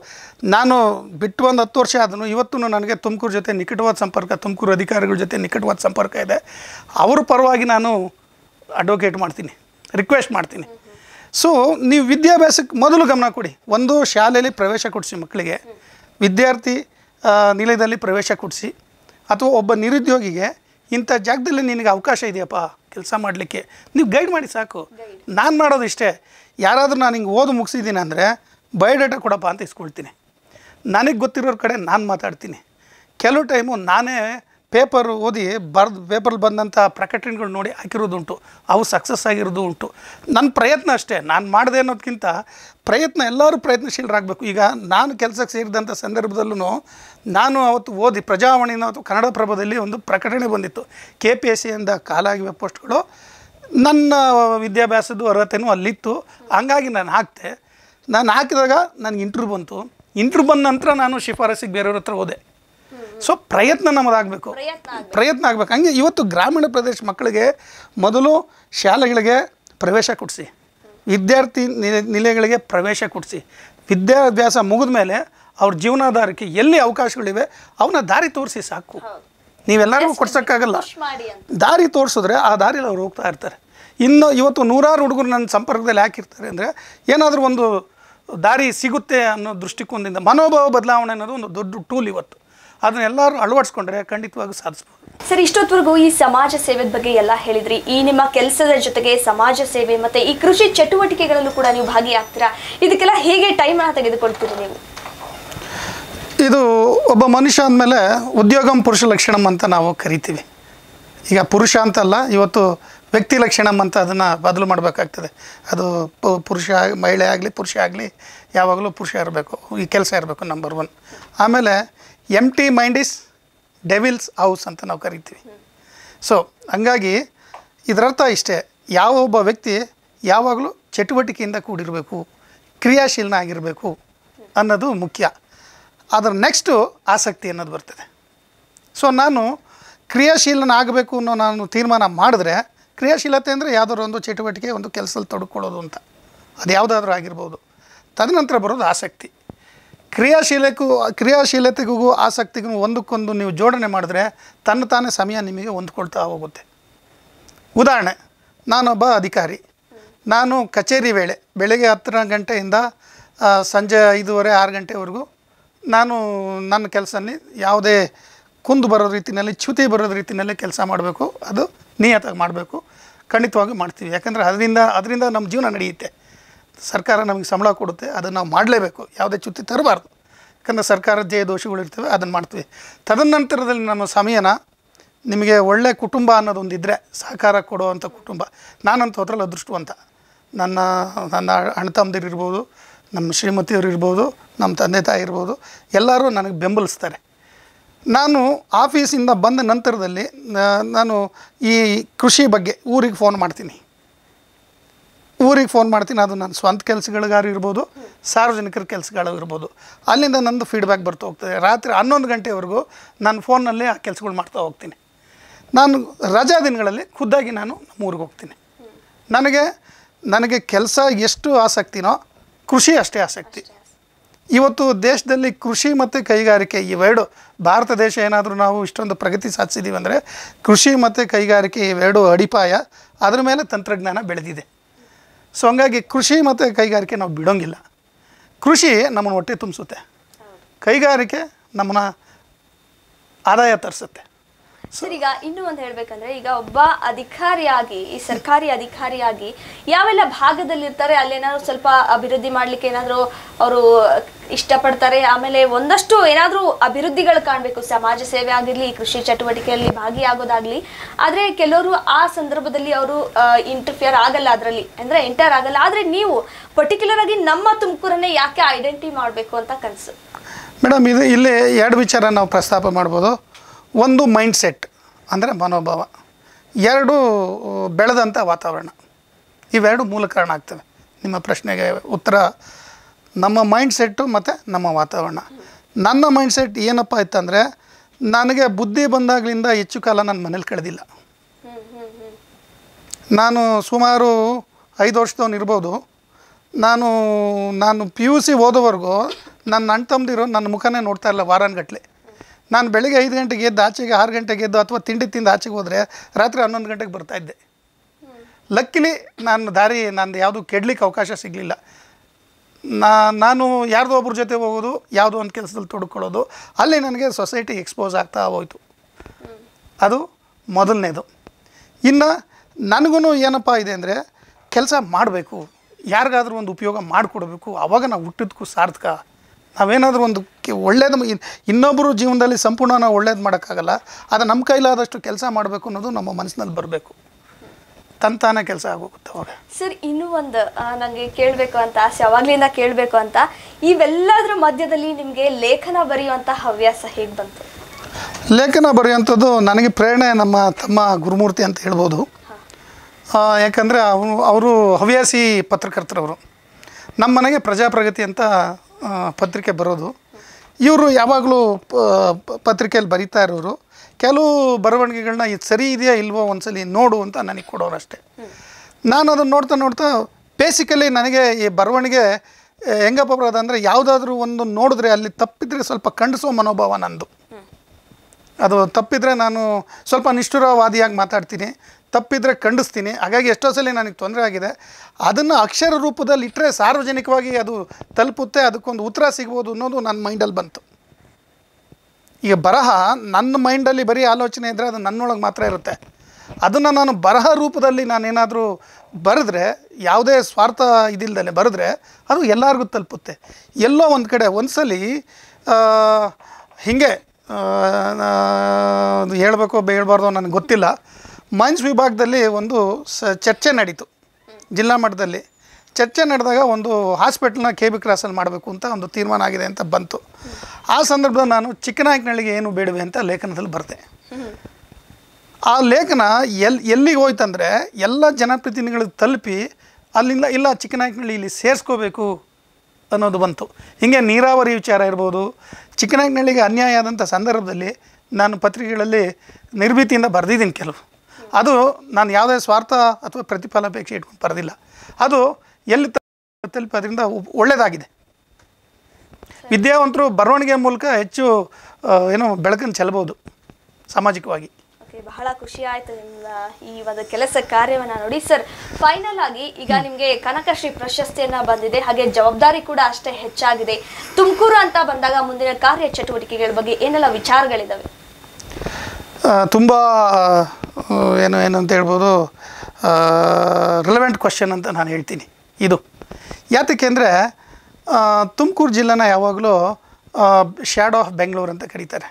ನಾನು ಬಿಟ್ಟು ಒಂದು ಹತ್ತು ವರ್ಷ ಆದನು ಇವತ್ತು ನನಗೆ ತುಮಕೂರು ಜೊತೆ ನಿಕಟವಾದ ಸಂಪರ್ಕ ತುಮಕೂರು ಅಧಿಕಾರಿಗಳ ಜೊತೆ ನಿಕಟವಾದ ಸಂಪರ್ಕ ಇದೆ ಅವ್ರ ಪರವಾಗಿ ನಾನು ಅಡ್ವೊಕೇಟ್ ಮಾಡ್ತೀನಿ ರಿಕ್ವೆಸ್ಟ್ ಮಾಡ್ತೀನಿ ಸೊ ನೀವು ವಿದ್ಯಾಭ್ಯಾಸಕ್ಕೆ ಮೊದಲು ಗಮನ ಕೊಡಿ ಒಂದು ಶಾಲೆಯಲ್ಲಿ ಪ್ರವೇಶ ಕೊಡಿಸಿ ಮಕ್ಕಳಿಗೆ ವಿದ್ಯಾರ್ಥಿ ನಿಲಯದಲ್ಲಿ ಪ್ರವೇಶ ಕೊಡಿಸಿ ಅಥವಾ ಒಬ್ಬ ನಿರುದ್ಯೋಗಿಗೆ ಇಂಥ ಜಾಗದಲ್ಲಿ ನಿನಗೆ ಅವಕಾಶ ಇದೆಯಪ್ಪ ಕೆಲಸ ಮಾಡಲಿಕ್ಕೆ ನೀವು ಗೈಡ್ ಮಾಡಿ ಸಾಕು ನಾನು ಮಾಡೋದು ಇಷ್ಟೇ ಯಾರಾದರೂ ನಾನು ಹಿಂಗೆ ಓದು ಮುಗಿಸಿದ್ದೀನಿ ಅಂದರೆ ಬಯೋಡೇಟಾ ಕೊಡಪ್ಪ ಅಂತ ಇಸ್ಕೊಳ್ತೀನಿ ನನಗೆ ಗೊತ್ತಿರೋರ ಕಡೆ ನಾನು ಮಾತಾಡ್ತೀನಿ ಕೆಲವು ಟೈಮು ನಾನೇ ಪೇಪರ್ ಓದಿ ಬರೆದು ಪೇಪರ್ಲಿ ಬಂದಂಥ ಪ್ರಕಟಣೆಗಳು ನೋಡಿ ಹಾಕಿರೋದುಂಟು ಅವು ಸಕ್ಸಸ್ ಆಗಿರೋದು ಉಂಟು ನನ್ನ ಪ್ರಯತ್ನ ಅಷ್ಟೇ ನಾನು ಮಾಡಿದೆ ಅನ್ನೋದಕ್ಕಿಂತ ಪ್ರಯತ್ನ ಎಲ್ಲರೂ ಪ್ರಯತ್ನಶೀಲರಾಗಬೇಕು ಈಗ ನಾನು ಕೆಲಸಕ್ಕೆ ಸೇರಿದಂಥ ಸಂದರ್ಭದಲ್ಲೂ ನಾನು ಅವತ್ತು ಓದಿ ಪ್ರಜಾವಾಣಿನ ಅಥವಾ ಕನ್ನಡಪ್ರಭದಲ್ಲಿ ಒಂದು ಪ್ರಕಟಣೆ ಬಂದಿತ್ತು ಕೆ ಪಿ ಎಸ್ ಸಿಯಿಂದ ಕಾಲಾಗಿವೆ ಪೋಸ್ಟ್ಗಳು ನನ್ನ ವಿದ್ಯಾಭ್ಯಾಸದ್ದು ಅರ್ಹತೆಯೂ ಅಲ್ಲಿತ್ತು ಹಂಗಾಗಿ ನಾನು ಹಾಕಿದೆ ನಾನು ಹಾಕಿದಾಗ ನನಗೆ ಇಂಟ್ರ್ಯೂ ಬಂತು ಇಂಟ್ರ್ಯೂ ಬಂದ ನಂತರ ನಾನು ಶಿಫಾರಸಿಗೆ ಬೇರೆಯವ್ರ ಹತ್ರ ಹೋದೆ ಸೊ ಪ್ರಯತ್ನ ನಮ್ಮದಾಗಬೇಕು ಪ್ರಯತ್ನ ಆಗಬೇಕು ಹಂಗೆ ಇವತ್ತು ಗ್ರಾಮೀಣ ಪ್ರದೇಶ ಮಕ್ಕಳಿಗೆ ಮೊದಲು ಶಾಲೆಗಳಿಗೆ ಪ್ರವೇಶ ಕೊಡಿಸಿ ವಿದ್ಯಾರ್ಥಿ ನಿಲಯಗಳಿಗೆ ಪ್ರವೇಶ ಕೊಡಿಸಿ ವಿದ್ಯಾಭ್ಯಾಸ ಮುಗಿದ ಮೇಲೆ ಅವ್ರ ಜೀವನಾಧಾರಕ್ಕೆ ಎಲ್ಲಿ ಅವಕಾಶಗಳಿವೆ ಅವನ್ನ ದಾರಿ ತೋರಿಸಿ ಸಾಕು ನೀವೆಲ್ಲರಿಗೂ ಕೊಡ್ಸೋಕ್ಕಾಗಲ್ಲ ದಾರಿ ತೋರಿಸಿದ್ರೆ ಆ ದಾರಿಯಲ್ಲಿ ಅವ್ರು ಹೋಗ್ತಾ ಇರ್ತಾರೆ ಇನ್ನು ಇವತ್ತು ನೂರಾರು ಹುಡುಗರು ನನ್ನ ಸಂಪರ್ಕದಲ್ಲಿ ಹಾಕಿರ್ತಾರೆ ಅಂದರೆ ಏನಾದರೂ ಒಂದು ದಾರಿ ಸಿಗುತ್ತೆ ಅನ್ನೋ ದೃಷ್ಟಿಕೋನದಿಂದ ಮನೋಭಾವ ಬದಲಾವಣೆ ಅನ್ನೋದು ಒಂದು ದೊಡ್ಡ ಟೂಲ್ ಇವತ್ತು ಅದನ್ನೆಲ್ಲರೂ ಅಳವಡಿಸ್ಕೊಂಡ್ರೆ ಖಂಡಿತವಾಗಿ ಸಾಧಿಸಬಹುದು ಸರ್ ಇಷ್ಟೊತ್ತವರೆಗೂ ಈ ಸಮಾಜ ಸೇವೆದ ಬಗ್ಗೆ ಎಲ್ಲ ಹೇಳಿದ್ರಿ ಈ ನಿಮ್ಮ ಕೆಲಸದ ಜೊತೆಗೆ ಸಮಾಜ ಸೇವೆ ಮತ್ತೆ ಈ ಕೃಷಿ ಚಟುವಟಿಕೆಗಳಲ್ಲೂ ಕೂಡ ನೀವು ಭಾಗಿಯಾಗ್ತೀರಾ ಇದಕ್ಕೆಲ್ಲ ಹೇಗೆ ಟೈಮನ್ನು ತೆಗೆದುಕೊಳ್ತೀರಿ ನೀವು ಇದು ಒಬ್ಬ ಮನುಷ್ಯ ಅಂದಮೇಲೆ ಉದ್ಯೋಗಂ ಪುರುಷ ಲಕ್ಷಣಂ ಅಂತ ನಾವು ಕರಿತೀವಿ ಈಗ ಪುರುಷ ಅಂತಲ್ಲ ಇವತ್ತು ವ್ಯಕ್ತಿ ಲಕ್ಷಣಂ ಅಂತ ಅದನ್ನು ಬದಲು ಮಾಡಬೇಕಾಗ್ತದೆ ಅದು ಪುರುಷ ಮಹಿಳೆ ಆಗಲಿ ಪುರುಷ ಆಗಲಿ ಯಾವಾಗಲೂ ಪುರುಷ ಇರಬೇಕು ಈ ಕೆಲಸ ಇರಬೇಕು ನಂಬರ್ ಒನ್ ಆಮೇಲೆ empty mind is devil's house ಅಂತ ನಾವು ಕರಿತೀವಿ ಸೊ ಹಂಗಾಗಿ ಇದರರ್ಥ ಇಷ್ಟೇ ಯಾವ ಒಬ್ಬ ವ್ಯಕ್ತಿ ಯಾವಾಗಲೂ ಚಟುವಟಿಕೆಯಿಂದ ಕೂಡಿರಬೇಕು ಕ್ರಿಯಾಶೀಲನ ಆಗಿರಬೇಕು ಅನ್ನೋದು ಮುಖ್ಯ ಅದರ ನೆಕ್ಸ್ಟು ಆಸಕ್ತಿ ಅನ್ನೋದು ಬರ್ತದೆ ಸೊ ನಾನು ಆಗಬೇಕು ಅನ್ನೋ ನಾನು ತೀರ್ಮಾನ ಮಾಡಿದ್ರೆ ಕ್ರಿಯಾಶೀಲತೆ ಅಂದರೆ ಯಾವುದಾದ್ರು ಒಂದು ಚಟುವಟಿಕೆ ಒಂದು ಕೆಲಸದಲ್ಲಿ ತೊಡ್ಕೊಳ್ಳೋದು ಅಂತ ಅದು ಯಾವುದಾದ್ರೂ ಆಗಿರ್ಬೋದು ತದನಂತರ ಬರೋದು ಆಸಕ್ತಿ ಕ್ರಿಯಾಶೀಲಕ್ಕೂ ಕ್ರಿಯಾಶೀಲತೆಗೂ ಆಸಕ್ತಿಗೂ ಒಂದಕ್ಕೊಂದು ನೀವು ಜೋಡಣೆ ಮಾಡಿದ್ರೆ ತನ್ನ ತಾನೇ ಸಮಯ ನಿಮಗೆ ಹೊಂದ್ಕೊಳ್ತಾ ಹೋಗುತ್ತೆ ಉದಾಹರಣೆ ನಾನೊಬ್ಬ ಅಧಿಕಾರಿ ನಾನು ಕಚೇರಿ ವೇಳೆ ಬೆಳಗ್ಗೆ ಹತ್ತರ ಗಂಟೆಯಿಂದ ಸಂಜೆ ಐದೂವರೆ ಆರು ಗಂಟೆವರೆಗೂ ನಾನು ನನ್ನ ಕೆಲಸನೇ ಯಾವುದೇ ಕುಂದು ಬರೋ ರೀತಿಯಲ್ಲಿ ಚ್ಯುತಿ ಬರೋ ರೀತಿಯಲ್ಲಿ ಕೆಲಸ ಮಾಡಬೇಕು ಅದು ನಿಯತಾಗಿ ಮಾಡಬೇಕು ಖಂಡಿತವಾಗಿ ಮಾಡ್ತೀವಿ ಯಾಕಂದರೆ ಅದರಿಂದ ಅದರಿಂದ ನಮ್ಮ ಜೀವನ ನಡೆಯುತ್ತೆ ಸರ್ಕಾರ ನಮಗೆ ಸಂಬಳ ಕೊಡುತ್ತೆ ಅದನ್ನು ನಾವು ಮಾಡಲೇಬೇಕು ಯಾವುದೇ ಚ್ಯುತಿ ತರಬಾರ್ದು ಯಾಕಂದರೆ ಸರ್ಕಾರದ ಜಯ ದೋಷಗಳಿರ್ತವೆ ಅದನ್ನು ಮಾಡ್ತೀವಿ ತದನಂತರದಲ್ಲಿ ನಮ್ಮ ಸಮಯನ ನಿಮಗೆ ಒಳ್ಳೆ ಕುಟುಂಬ ಇದ್ದರೆ ಸಹಕಾರ ಕೊಡುವಂಥ ಕುಟುಂಬ ನಾನಂತ ಹೋದ್ರಲ್ಲಿ ಅದೃಷ್ಟವಂತ ನನ್ನ ನನ್ನ ಅಣ್ಣ ಇರ್ಬೋದು ನಮ್ಮ ಶ್ರೀಮತಿಯವರು ಇರ್ಬೋದು ನಮ್ಮ ತಂದೆ ತಾಯಿ ಇರ್ಬೋದು ಎಲ್ಲರೂ ನನಗೆ ಬೆಂಬಲಿಸ್ತಾರೆ ನಾನು ಆಫೀಸಿಂದ ಬಂದ ನಂತರದಲ್ಲಿ ನಾನು ಈ ಕೃಷಿ ಬಗ್ಗೆ ಊರಿಗೆ ಫೋನ್ ಮಾಡ್ತೀನಿ ಊರಿಗೆ ಫೋನ್ ಮಾಡ್ತೀನಿ ಅದು ನನ್ನ ಸ್ವಂತ ಇರ್ಬೋದು ಸಾರ್ವಜನಿಕರ ಇರ್ಬೋದು ಅಲ್ಲಿಂದ ನಂದು ಫೀಡ್ಬ್ಯಾಕ್ ಬರ್ತಾ ಹೋಗ್ತದೆ ರಾತ್ರಿ ಹನ್ನೊಂದು ಗಂಟೆವರೆಗೂ ನಾನು ಫೋನಲ್ಲಿ ಆ ಕೆಲಸಗಳು ಮಾಡ್ತಾ ಹೋಗ್ತೀನಿ ನಾನು ರಜಾ ದಿನಗಳಲ್ಲಿ ಖುದ್ದಾಗಿ ನಾನು ನಮ್ಮೂರಿಗೆ ಹೋಗ್ತೀನಿ ನನಗೆ ನನಗೆ ಕೆಲಸ ಎಷ್ಟು ಆಸಕ್ತಿನೋ ಕೃಷಿ ಅಷ್ಟೇ ಆಸಕ್ತಿ ಇವತ್ತು ದೇಶದಲ್ಲಿ ಕೃಷಿ ಮತ್ತು ಕೈಗಾರಿಕೆ ಇವೆರಡು ಭಾರತ ದೇಶ ಏನಾದರೂ ನಾವು ಇಷ್ಟೊಂದು ಪ್ರಗತಿ ಸಾಧಿಸಿದ್ದೀವಿ ಅಂದರೆ ಕೃಷಿ ಮತ್ತು ಕೈಗಾರಿಕೆ ಇವೆರಡು ಅಡಿಪಾಯ ಅದರ ಮೇಲೆ ತಂತ್ರಜ್ಞಾನ ಬೆಳೆದಿದೆ ಸೊ ಹಂಗಾಗಿ ಕೃಷಿ ಮತ್ತು ಕೈಗಾರಿಕೆ ನಾವು ಬಿಡೋಂಗಿಲ್ಲ ಕೃಷಿ ನಮ್ಮನ್ನು ಹೊಟ್ಟೆ ತುಂಬಿಸುತ್ತೆ ಕೈಗಾರಿಕೆ ನಮ್ಮನ್ನ ಆದಾಯ ತರಿಸುತ್ತೆ ಸರ್ ಈಗ ಇನ್ನೂ ಒಂದು ಹೇಳ್ಬೇಕಂದ್ರೆ ಈಗ ಒಬ್ಬ ಅಧಿಕಾರಿಯಾಗಿ ಈ ಸರ್ಕಾರಿ ಅಧಿಕಾರಿಯಾಗಿ ಯಾವೆಲ್ಲ ಭಾಗದಲ್ಲಿರ್ತಾರೆ ಅಲ್ಲೇನಾದ್ರು ಸ್ವಲ್ಪ ಅಭಿವೃದ್ಧಿ ಮಾಡ್ಲಿಕ್ಕೆ ಏನಾದ್ರು ಅವರು ಇಷ್ಟಪಡ್ತಾರೆ ಆಮೇಲೆ ಒಂದಷ್ಟು ಏನಾದರೂ ಅಭಿವೃದ್ಧಿಗಳು ಕಾಣಬೇಕು ಸಮಾಜ ಸೇವೆ ಆಗಿರಲಿ ಕೃಷಿ ಚಟುವಟಿಕೆಯಲ್ಲಿ ಭಾಗಿಯಾಗೋದಾಗ್ಲಿ ಆದರೆ ಕೆಲವರು ಆ ಸಂದರ್ಭದಲ್ಲಿ ಅವರು ಇಂಟರ್ಫಿಯರ್ ಆಗಲ್ಲ ಅದರಲ್ಲಿ ಅಂದ್ರೆ ಎಂಟರ್ ಆಗಲ್ಲ ಆದರೆ ನೀವು ಪರ್ಟಿಕ್ಯುಲರ್ ಆಗಿ ನಮ್ಮ ತುಮಕೂರನ್ನೇ ಯಾಕೆ ಐಡೆಂಟಿ ಮಾಡಬೇಕು ಅಂತ ಕನಸು ಮೇಡಮ್ ಇದು ಇಲ್ಲಿ ಎರಡು ವಿಚಾರ ನಾವು ಪ್ರಸ್ತಾಪ ಮಾಡ್ಬೋದು ಒಂದು ಮೈಂಡ್ಸೆಟ್ ಅಂದರೆ ಮನೋಭಾವ ಎರಡು ಬೆಳೆದಂಥ ವಾತಾವರಣ ಇವೆರಡು ಮೂಲ ಕಾರಣ ಆಗ್ತವೆ ನಿಮ್ಮ ಪ್ರಶ್ನೆಗೆ ಉತ್ತರ ನಮ್ಮ ಮೈಂಡ್ಸೆಟ್ಟು ಮತ್ತು ನಮ್ಮ ವಾತಾವರಣ ನನ್ನ ಮೈಂಡ್ಸೆಟ್ ಏನಪ್ಪ ಇತ್ತಂದರೆ ನನಗೆ ಬುದ್ಧಿ ಬಂದಾಗಲಿಂದ ಹೆಚ್ಚು ಕಾಲ ನನ್ನ ಮನೇಲಿ ಕಳೆದಿಲ್ಲ ನಾನು ಸುಮಾರು ಐದು ವರ್ಷದವನು ಇರ್ಬೋದು ನಾನು ನಾನು ಪಿ ಯು ಸಿ ಓದೋವರೆಗೂ ನನ್ನ ಅಣ್ಣ ತಮ್ಮದಿರೋ ನನ್ನ ಮುಖನೇ ನೋಡ್ತಾ ಇಲ್ಲ ವಾರನ್ಗಟ್ಲೆ ನಾನು ಬೆಳಗ್ಗೆ ಐದು ಗಂಟೆಗೆ ಎದ್ದು ಆಚೆಗೆ ಆರು ಗಂಟೆಗೆ ಎದ್ದು ಅಥವಾ ತಿಂಡಿ ತಿಂದು ಆಚೆಗೆ ಹೋದರೆ ರಾತ್ರಿ ಹನ್ನೊಂದು ಗಂಟೆಗೆ ಇದ್ದೆ ಲಕ್ಕಿಲಿ ನಾನು ದಾರಿ ನಂದು ಯಾವುದು ಕೆಡ್ಲಿಕ್ಕೆ ಅವಕಾಶ ಸಿಗಲಿಲ್ಲ ನಾ ನಾನು ಯಾರ್ದೋ ಒಬ್ಬರ ಜೊತೆ ಹೋಗೋದು ಯಾವುದೋ ಒಂದು ಕೆಲಸದಲ್ಲಿ ತೊಡ್ಕೊಳ್ಳೋದು ಅಲ್ಲಿ ನನಗೆ ಸೊಸೈಟಿ ಎಕ್ಸ್ಪೋಸ್ ಆಗ್ತಾ ಹೋಯಿತು ಅದು ಮೊದಲನೇದು ಇನ್ನು ನನಗೂ ಏನಪ್ಪ ಇದೆ ಅಂದರೆ ಕೆಲಸ ಮಾಡಬೇಕು ಯಾರಿಗಾದ್ರೂ ಒಂದು ಉಪಯೋಗ ಮಾಡಿಕೊಡ್ಬೇಕು ಆವಾಗ ನಾವು ಹುಟ್ಟಿದ್ಕೂ ಸಾರ್ಥಕ ನಾವೇನಾದರೂ ಒಂದು ಒಳ್ಳೇದು ಇನ್ನೊಬ್ಬರು ಜೀವನದಲ್ಲಿ ಸಂಪೂರ್ಣ ನಾವು ಒಳ್ಳೇದು ಮಾಡೋಕ್ಕಾಗಲ್ಲ ಅದು ನಮ್ಮ ಕೈಲಾದಷ್ಟು ಕೆಲಸ ಮಾಡಬೇಕು ಅನ್ನೋದು ನಮ್ಮ ಮನಸ್ಸಿನಲ್ಲಿ ಬರಬೇಕು ತಂತಾನೆ ಕೆಲಸ ಆಗೋಗುತ್ತೆ ಅವಾಗ ಸರ್ ಇನ್ನೂ ಒಂದು ನನಗೆ ಕೇಳಬೇಕು ಅಂತ ಆಸೆ ಅವಾಗಲಿಂದ ಕೇಳಬೇಕು ಅಂತ ಇವೆಲ್ಲದರ ಮಧ್ಯದಲ್ಲಿ ನಿಮಗೆ ಲೇಖನ ಬರೆಯುವಂಥ ಹವ್ಯಾಸ ಹೇಗೆ ಬಂತು ಲೇಖನ ಬರೆಯುವಂಥದ್ದು ನನಗೆ ಪ್ರೇರಣೆ ನಮ್ಮ ತಮ್ಮ ಗುರುಮೂರ್ತಿ ಅಂತ ಹೇಳ್ಬೋದು ಯಾಕಂದರೆ ಅವರು ಅವರು ಹವ್ಯಾಸಿ ಪತ್ರಕರ್ತರವರು ನಮ್ಮ ಮನೆಗೆ ಪ್ರಜಾಪ್ರಗತಿ ಅಂತ ಪತ್ರಿಕೆ ಬರೋದು ಇವರು ಯಾವಾಗಲೂ ಪತ್ರಿಕೆಯಲ್ಲಿ ಬರೀತಾ ಇರೋರು ಕೆಲವು ಬರವಣಿಗೆಗಳನ್ನ ಇದು ಸರಿ ಇದೆಯಾ ಇಲ್ವೋ ಒಂದ್ಸಲಿ ನೋಡು ಅಂತ ನನಗೆ ಕೊಡೋರು ಅಷ್ಟೇ ನಾನು ಅದನ್ನು ನೋಡ್ತಾ ನೋಡ್ತಾ ಬೇಸಿಕಲಿ ನನಗೆ ಈ ಬರವಣಿಗೆ ಹೆಂಗಪ್ಪ ಬರೋದು ಅಂದರೆ ಯಾವುದಾದ್ರೂ ಒಂದು ನೋಡಿದ್ರೆ ಅಲ್ಲಿ ತಪ್ಪಿದ್ರೆ ಸ್ವಲ್ಪ ಖಂಡಿಸೋ ಮನೋಭಾವ ನಂದು ಅದು ತಪ್ಪಿದರೆ ನಾನು ಸ್ವಲ್ಪ ನಿಷ್ಠುರವಾದಿಯಾಗಿ ಮಾತಾಡ್ತೀನಿ ತಪ್ಪಿದರೆ ಖಂಡಿಸ್ತೀನಿ ಹಾಗಾಗಿ ಎಷ್ಟೋ ಸಲ ನನಗೆ ತೊಂದರೆ ಆಗಿದೆ ಅದನ್ನು ಅಕ್ಷರ ರೂಪದಲ್ಲಿ ಇಟ್ಟರೆ ಸಾರ್ವಜನಿಕವಾಗಿ ಅದು ತಲುಪುತ್ತೆ ಅದಕ್ಕೊಂದು ಉತ್ತರ ಸಿಗ್ಬೋದು ಅನ್ನೋದು ನನ್ನ ಮೈಂಡಲ್ಲಿ ಬಂತು ಈಗ ಬರಹ ನನ್ನ ಮೈಂಡಲ್ಲಿ ಬರೀ ಆಲೋಚನೆ ಇದ್ದರೆ ಅದು ನನ್ನೊಳಗೆ ಮಾತ್ರ ಇರುತ್ತೆ ಅದನ್ನು ನಾನು ಬರಹ ರೂಪದಲ್ಲಿ ನಾನೇನಾದರೂ ಬರೆದ್ರೆ ಯಾವುದೇ ಸ್ವಾರ್ಥ ಇದಿಲ್ದಲೆ ಬರೆದ್ರೆ ಅದು ಎಲ್ಲರಿಗೂ ತಲುಪುತ್ತೆ ಎಲ್ಲೋ ಒಂದು ಕಡೆ ಒಂದು ಸಲ ಹೀಗೆ ಹೇಳಬೇಕು ಹೇಳ್ಬಾರ್ದು ನನಗೆ ಗೊತ್ತಿಲ್ಲ ಮೈನ್ಸ್ ವಿಭಾಗದಲ್ಲಿ ಒಂದು ಸ ಚರ್ಚೆ ನಡೀತು ಜಿಲ್ಲಾ ಮಟ್ಟದಲ್ಲಿ ಚರ್ಚೆ ನಡೆದಾಗ ಒಂದು ಹಾಸ್ಪಿಟ್ಲನ್ನ ಕೆ ಬಿ ಕ್ರಾಸಲ್ಲಿ ಮಾಡಬೇಕು ಅಂತ ಒಂದು ತೀರ್ಮಾನ ಆಗಿದೆ ಅಂತ ಬಂತು ಆ ಸಂದರ್ಭದಲ್ಲಿ ನಾನು ಚಿಕ್ಕನಾಯಕನಳ್ಳಿಗೆ ಏನು ಬೇಡವೆ ಅಂತ ಲೇಖನದಲ್ಲಿ ಬರೆದೆ ಆ ಲೇಖನ ಎಲ್ ಎಲ್ಲಿಗೆ ಹೋಯ್ತಂದರೆ ಎಲ್ಲ ಜನಪ್ರತಿನಿಧಿಗಳಿಗೆ ತಲುಪಿ ಅಲ್ಲಿಂದ ಇಲ್ಲ ಚಿಕ್ಕನಾಯಕನಹಳ್ಳಿ ಇಲ್ಲಿ ಸೇರಿಸ್ಕೋಬೇಕು ಅನ್ನೋದು ಬಂತು ಹೀಗೆ ನೀರಾವರಿ ವಿಚಾರ ಇರ್ಬೋದು ಚಿಕ್ಕನಾಯಕನಳ್ಳಿಗೆ ಅನ್ಯಾಯ ಆದಂಥ ಸಂದರ್ಭದಲ್ಲಿ ನಾನು ಪತ್ರಿಕೆಗಳಲ್ಲಿ ನಿರ್ಭೀತಿಯಿಂದ ಬರೆದಿದ್ದೀನಿ ಕೆಲವು ಅದು ನಾನು ಯಾವುದೇ ಸ್ವಾರ್ಥ ಅಥವಾ ಪ್ರತಿಫಲಾಪೇಕ್ಷೆ ಇಟ್ಕೊಂಡು ಬರೋದಿಲ್ಲ ಅದು ಎಲ್ಲಿ ತಲುಪಿ ಅದರಿಂದ ಒಳ್ಳೆಯದಾಗಿದೆ ವಿದ್ಯಾವಂತರು ಬರವಣಿಗೆ ಮೂಲಕ ಹೆಚ್ಚು ಏನು ಬೆಳಕನ್ನು ಚೆಲ್ಲಬಹುದು ಸಾಮಾಜಿಕವಾಗಿ ಬಹಳ ಖುಷಿ ಆಯಿತು ನಿಮ್ಮ ಈ ಒಂದು ಕೆಲಸ ಕಾರ್ಯವನ್ನು ನೋಡಿ ಸರ್ ಫೈನಲ್ ಆಗಿ ಈಗ ನಿಮಗೆ ಕನಕಶ್ರೀ ಪ್ರಶಸ್ತಿಯನ್ನ ಬಂದಿದೆ ಹಾಗೆ ಜವಾಬ್ದಾರಿ ಕೂಡ ಅಷ್ಟೇ ಹೆಚ್ಚಾಗಿದೆ ತುಮಕೂರು ಅಂತ ಬಂದಾಗ ಮುಂದಿನ ಕಾರ್ಯ ಚಟುವಟಿಕೆಗಳ ಬಗ್ಗೆ ಏನೆಲ್ಲ ವಿಚಾರಗಳಿದಾವೆ ತುಂಬಾ ಏನು ಏನಂತ ಹೇಳ್ಬೋದು ರಿಲೆವೆಂಟ್ ಕ್ವಶನ್ ಅಂತ ನಾನು ಹೇಳ್ತೀನಿ ಇದು ಯಾತಕ್ಕೆ ಅಂದರೆ ತುಮಕೂರು ಜಿಲ್ಲೆನ ಯಾವಾಗಲೂ ಶ್ಯಾಡೋ ಆಫ್ ಬೆಂಗಳೂರು ಅಂತ ಕರೀತಾರೆ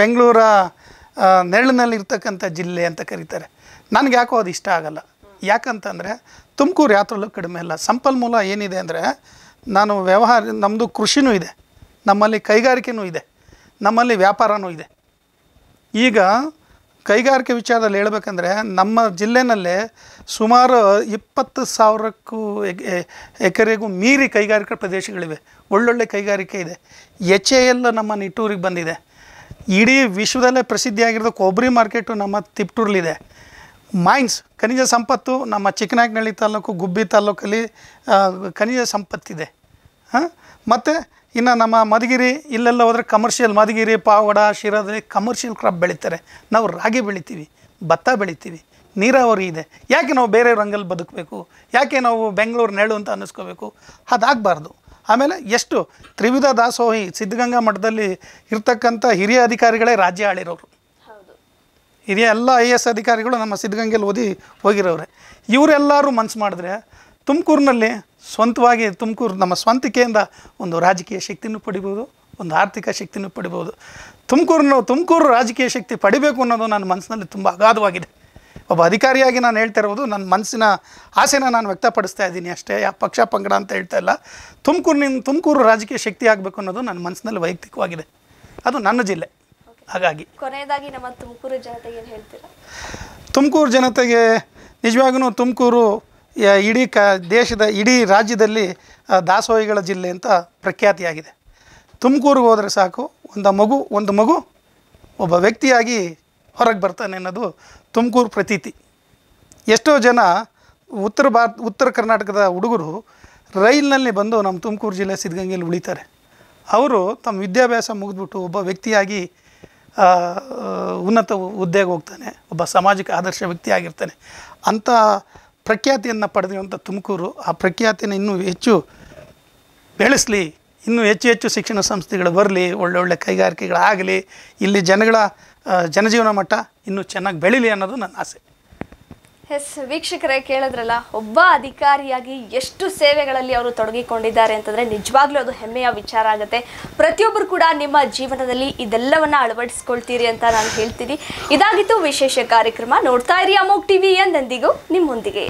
ಬೆಂಗಳೂರ ನೆರಳಿನಲ್ಲಿರ್ತಕ್ಕಂಥ ಜಿಲ್ಲೆ ಅಂತ ಕರೀತಾರೆ ನನಗೆ ಯಾಕೋ ಅದು ಇಷ್ಟ ಆಗಲ್ಲ ಯಾಕಂತಂದರೆ ತುಮಕೂರು ಯಾತ್ರಲ್ಲೂ ಕಡಿಮೆ ಇಲ್ಲ ಸಂಪನ್ಮೂಲ ಏನಿದೆ ಅಂದರೆ ನಾನು ವ್ಯವಹಾರ ನಮ್ಮದು ಕೃಷಿನೂ ಇದೆ ನಮ್ಮಲ್ಲಿ ಕೈಗಾರಿಕೆನೂ ಇದೆ ನಮ್ಮಲ್ಲಿ ವ್ಯಾಪಾರನೂ ಇದೆ ಈಗ ಕೈಗಾರಿಕೆ ವಿಚಾರದಲ್ಲಿ ಹೇಳಬೇಕಂದ್ರೆ ನಮ್ಮ ಜಿಲ್ಲೆನಲ್ಲೇ ಸುಮಾರು ಇಪ್ಪತ್ತು ಸಾವಿರಕ್ಕೂ ಎಕರೆಗೂ ಮೀರಿ ಕೈಗಾರಿಕಾ ಪ್ರದೇಶಗಳಿವೆ ಒಳ್ಳೊಳ್ಳೆ ಕೈಗಾರಿಕೆ ಇದೆ ಎಚ್ ಎ ಎಲ್ ನಮ್ಮ ನಿಟ್ಟೂರಿಗೆ ಬಂದಿದೆ ಇಡೀ ವಿಶ್ವದಲ್ಲೇ ಪ್ರಸಿದ್ಧಿಯಾಗಿರೋದು ಕೊಬ್ಬರಿ ಮಾರ್ಕೆಟು ನಮ್ಮ ತಿಪ್ಟೂರ್ಲಿದೆ ಮೈನ್ಸ್ ಖನಿಜ ಸಂಪತ್ತು ನಮ್ಮ ಚಿಕ್ಕನಾಗನಹಳ್ಳಿ ತಾಲೂಕು ಗುಬ್ಬಿ ತಾಲೂಕಲ್ಲಿ ಖನಿಜ ಸಂಪತ್ತಿದೆ ಹಾಂ ಮತ್ತು ಇನ್ನು ನಮ್ಮ ಮಧುಗಿರಿ ಇಲ್ಲೆಲ್ಲ ಹೋದರೆ ಕಮರ್ಷಿಯಲ್ ಮಧುಗಿರಿ ಪಾವಡ ಶಿರಾದಲ್ಲಿ ಕಮರ್ಷಿಯಲ್ ಕ್ರಾಪ್ ಬೆಳೀತಾರೆ ನಾವು ರಾಗಿ ಬೆಳಿತೀವಿ ಭತ್ತ ಬೆಳಿತೀವಿ ನೀರಾವರಿ ಇದೆ ಯಾಕೆ ನಾವು ಬೇರೆ ರಂಗಲ್ಲಿ ಬದುಕಬೇಕು ಯಾಕೆ ನಾವು ಬೆಂಗಳೂರು ನೆಳು ಅಂತ ಅನ್ನಿಸ್ಕೋಬೇಕು ಅದಾಗಬಾರ್ದು ಆಮೇಲೆ ಎಷ್ಟು ತ್ರಿವಿಧ ದಾಸೋಹಿ ಸಿದ್ಧಗಂಗಾ ಮಠದಲ್ಲಿ ಇರ್ತಕ್ಕಂಥ ಹಿರಿಯ ಅಧಿಕಾರಿಗಳೇ ರಾಜ್ಯ ಆಳಿರೋರು ಹಿರಿಯ ಎಲ್ಲ ಐ ಎ ಎಸ್ ಅಧಿಕಾರಿಗಳು ನಮ್ಮ ಸಿದ್ಧಗಂಗೆಯಲ್ಲಿ ಓದಿ ಹೋಗಿರೋರೆ ಇವರೆಲ್ಲರೂ ಮನ್ಸು ಮಾಡಿದ್ರೆ ತುಮಕೂರಿನಲ್ಲಿ ಸ್ವಂತವಾಗಿ ತುಮಕೂರು ನಮ್ಮ ಸ್ವಂತಿಕೆಯಿಂದ ಒಂದು ರಾಜಕೀಯ ಶಕ್ತಿಯನ್ನು ಪಡಿಬೋದು ಒಂದು ಆರ್ಥಿಕ ಶಕ್ತಿನೂ ಪಡಿಬೋದು ತುಮಕೂರನ್ನು ತುಮಕೂರು ರಾಜಕೀಯ ಶಕ್ತಿ ಪಡಿಬೇಕು ಅನ್ನೋದು ನನ್ನ ಮನಸ್ಸಿನಲ್ಲಿ ತುಂಬ ಅಗಾಧವಾಗಿದೆ ಒಬ್ಬ ಅಧಿಕಾರಿಯಾಗಿ ನಾನು ಹೇಳ್ತಾ ಇರೋದು ನನ್ನ ಮನಸ್ಸಿನ ಆಸೆನ ನಾನು ವ್ಯಕ್ತಪಡಿಸ್ತಾ ಇದ್ದೀನಿ ಅಷ್ಟೇ ಯಾವ ಪಕ್ಷ ಪಂಗಡ ಅಂತ ಹೇಳ್ತಾ ಇಲ್ಲ ತುಮಕೂರಿನ ತುಮಕೂರು ರಾಜಕೀಯ ಶಕ್ತಿ ಆಗಬೇಕು ಅನ್ನೋದು ನನ್ನ ಮನಸ್ಸಿನಲ್ಲಿ ವೈಯಕ್ತಿಕವಾಗಿದೆ ಅದು ನನ್ನ ಜಿಲ್ಲೆ ಹಾಗಾಗಿ ಕೊನೆಯದಾಗಿ ನಮ್ಮ ತುಮಕೂರು ಜನತೆಗೆ ಹೇಳ್ತೀರಾ ತುಮಕೂರು ಜನತೆಗೆ ನಿಜವಾಗೂ ತುಮಕೂರು ಇಡೀ ಕ ದೇಶದ ಇಡೀ ರಾಜ್ಯದಲ್ಲಿ ದಾಸೋಹಿಗಳ ಜಿಲ್ಲೆ ಅಂತ ಪ್ರಖ್ಯಾತಿಯಾಗಿದೆ ತುಮಕೂರಿಗೆ ಹೋದರೆ ಸಾಕು ಒಂದು ಮಗು ಒಂದು ಮಗು ಒಬ್ಬ ವ್ಯಕ್ತಿಯಾಗಿ ಹೊರಗೆ ಬರ್ತಾನೆ ಅನ್ನೋದು ತುಮಕೂರು ಪ್ರತೀತಿ ಎಷ್ಟೋ ಜನ ಉತ್ತರ ಭಾರತ ಉತ್ತರ ಕರ್ನಾಟಕದ ಹುಡುಗರು ರೈಲಿನಲ್ಲಿ ಬಂದು ನಮ್ಮ ತುಮಕೂರು ಜಿಲ್ಲೆ ಸಿದ್ಧಗಂಗೆಯಲ್ಲಿ ಉಳಿತಾರೆ ಅವರು ತಮ್ಮ ವಿದ್ಯಾಭ್ಯಾಸ ಮುಗಿದ್ಬಿಟ್ಟು ಒಬ್ಬ ವ್ಯಕ್ತಿಯಾಗಿ ಉನ್ನತ ಹುದ್ದೆಗೆ ಹೋಗ್ತಾನೆ ಒಬ್ಬ ಸಾಮಾಜಿಕ ಆದರ್ಶ ವ್ಯಕ್ತಿಯಾಗಿರ್ತಾನೆ ಅಂಥ ಪ್ರಖ್ಯಾತಿಯನ್ನು ಪಡೆದಿರುವಂಥ ತುಮಕೂರು ಆ ಪ್ರಖ್ಯಾತಿನ ಇನ್ನೂ ಹೆಚ್ಚು ಬೆಳೆಸಲಿ ಇನ್ನೂ ಹೆಚ್ಚು ಹೆಚ್ಚು ಶಿಕ್ಷಣ ಸಂಸ್ಥೆಗಳು ಬರಲಿ ಒಳ್ಳೊಳ್ಳೆ ಕೈಗಾರಿಕೆಗಳಾಗಲಿ ಇಲ್ಲಿ ಜನಗಳ ಜನಜೀವನ ಮಟ್ಟ ಇನ್ನೂ ಚೆನ್ನಾಗಿ ಬೆಳೀಲಿ ಅನ್ನೋದು ನನ್ನ ಆಸೆ ಎಸ್ ವೀಕ್ಷಕರೇ ಕೇಳಿದ್ರಲ್ಲ ಒಬ್ಬ ಅಧಿಕಾರಿಯಾಗಿ ಎಷ್ಟು ಸೇವೆಗಳಲ್ಲಿ ಅವರು ತೊಡಗಿಕೊಂಡಿದ್ದಾರೆ ಅಂತಂದರೆ ನಿಜವಾಗ್ಲೂ ಅದು ಹೆಮ್ಮೆಯ ವಿಚಾರ ಆಗುತ್ತೆ ಪ್ರತಿಯೊಬ್ಬರು ಕೂಡ ನಿಮ್ಮ ಜೀವನದಲ್ಲಿ ಇದೆಲ್ಲವನ್ನು ಅಳವಡಿಸ್ಕೊಳ್ತೀರಿ ಅಂತ ನಾನು ಹೇಳ್ತೀನಿ ಇದಾಗಿತ್ತು ವಿಶೇಷ ಕಾರ್ಯಕ್ರಮ ನೋಡ್ತಾ ಇರಿ ಅಮೋಗ್ ಟಿವಿ ಎಂದೆಂದಿಗೂ ನಿಮ್ಮೊಂದಿಗೆ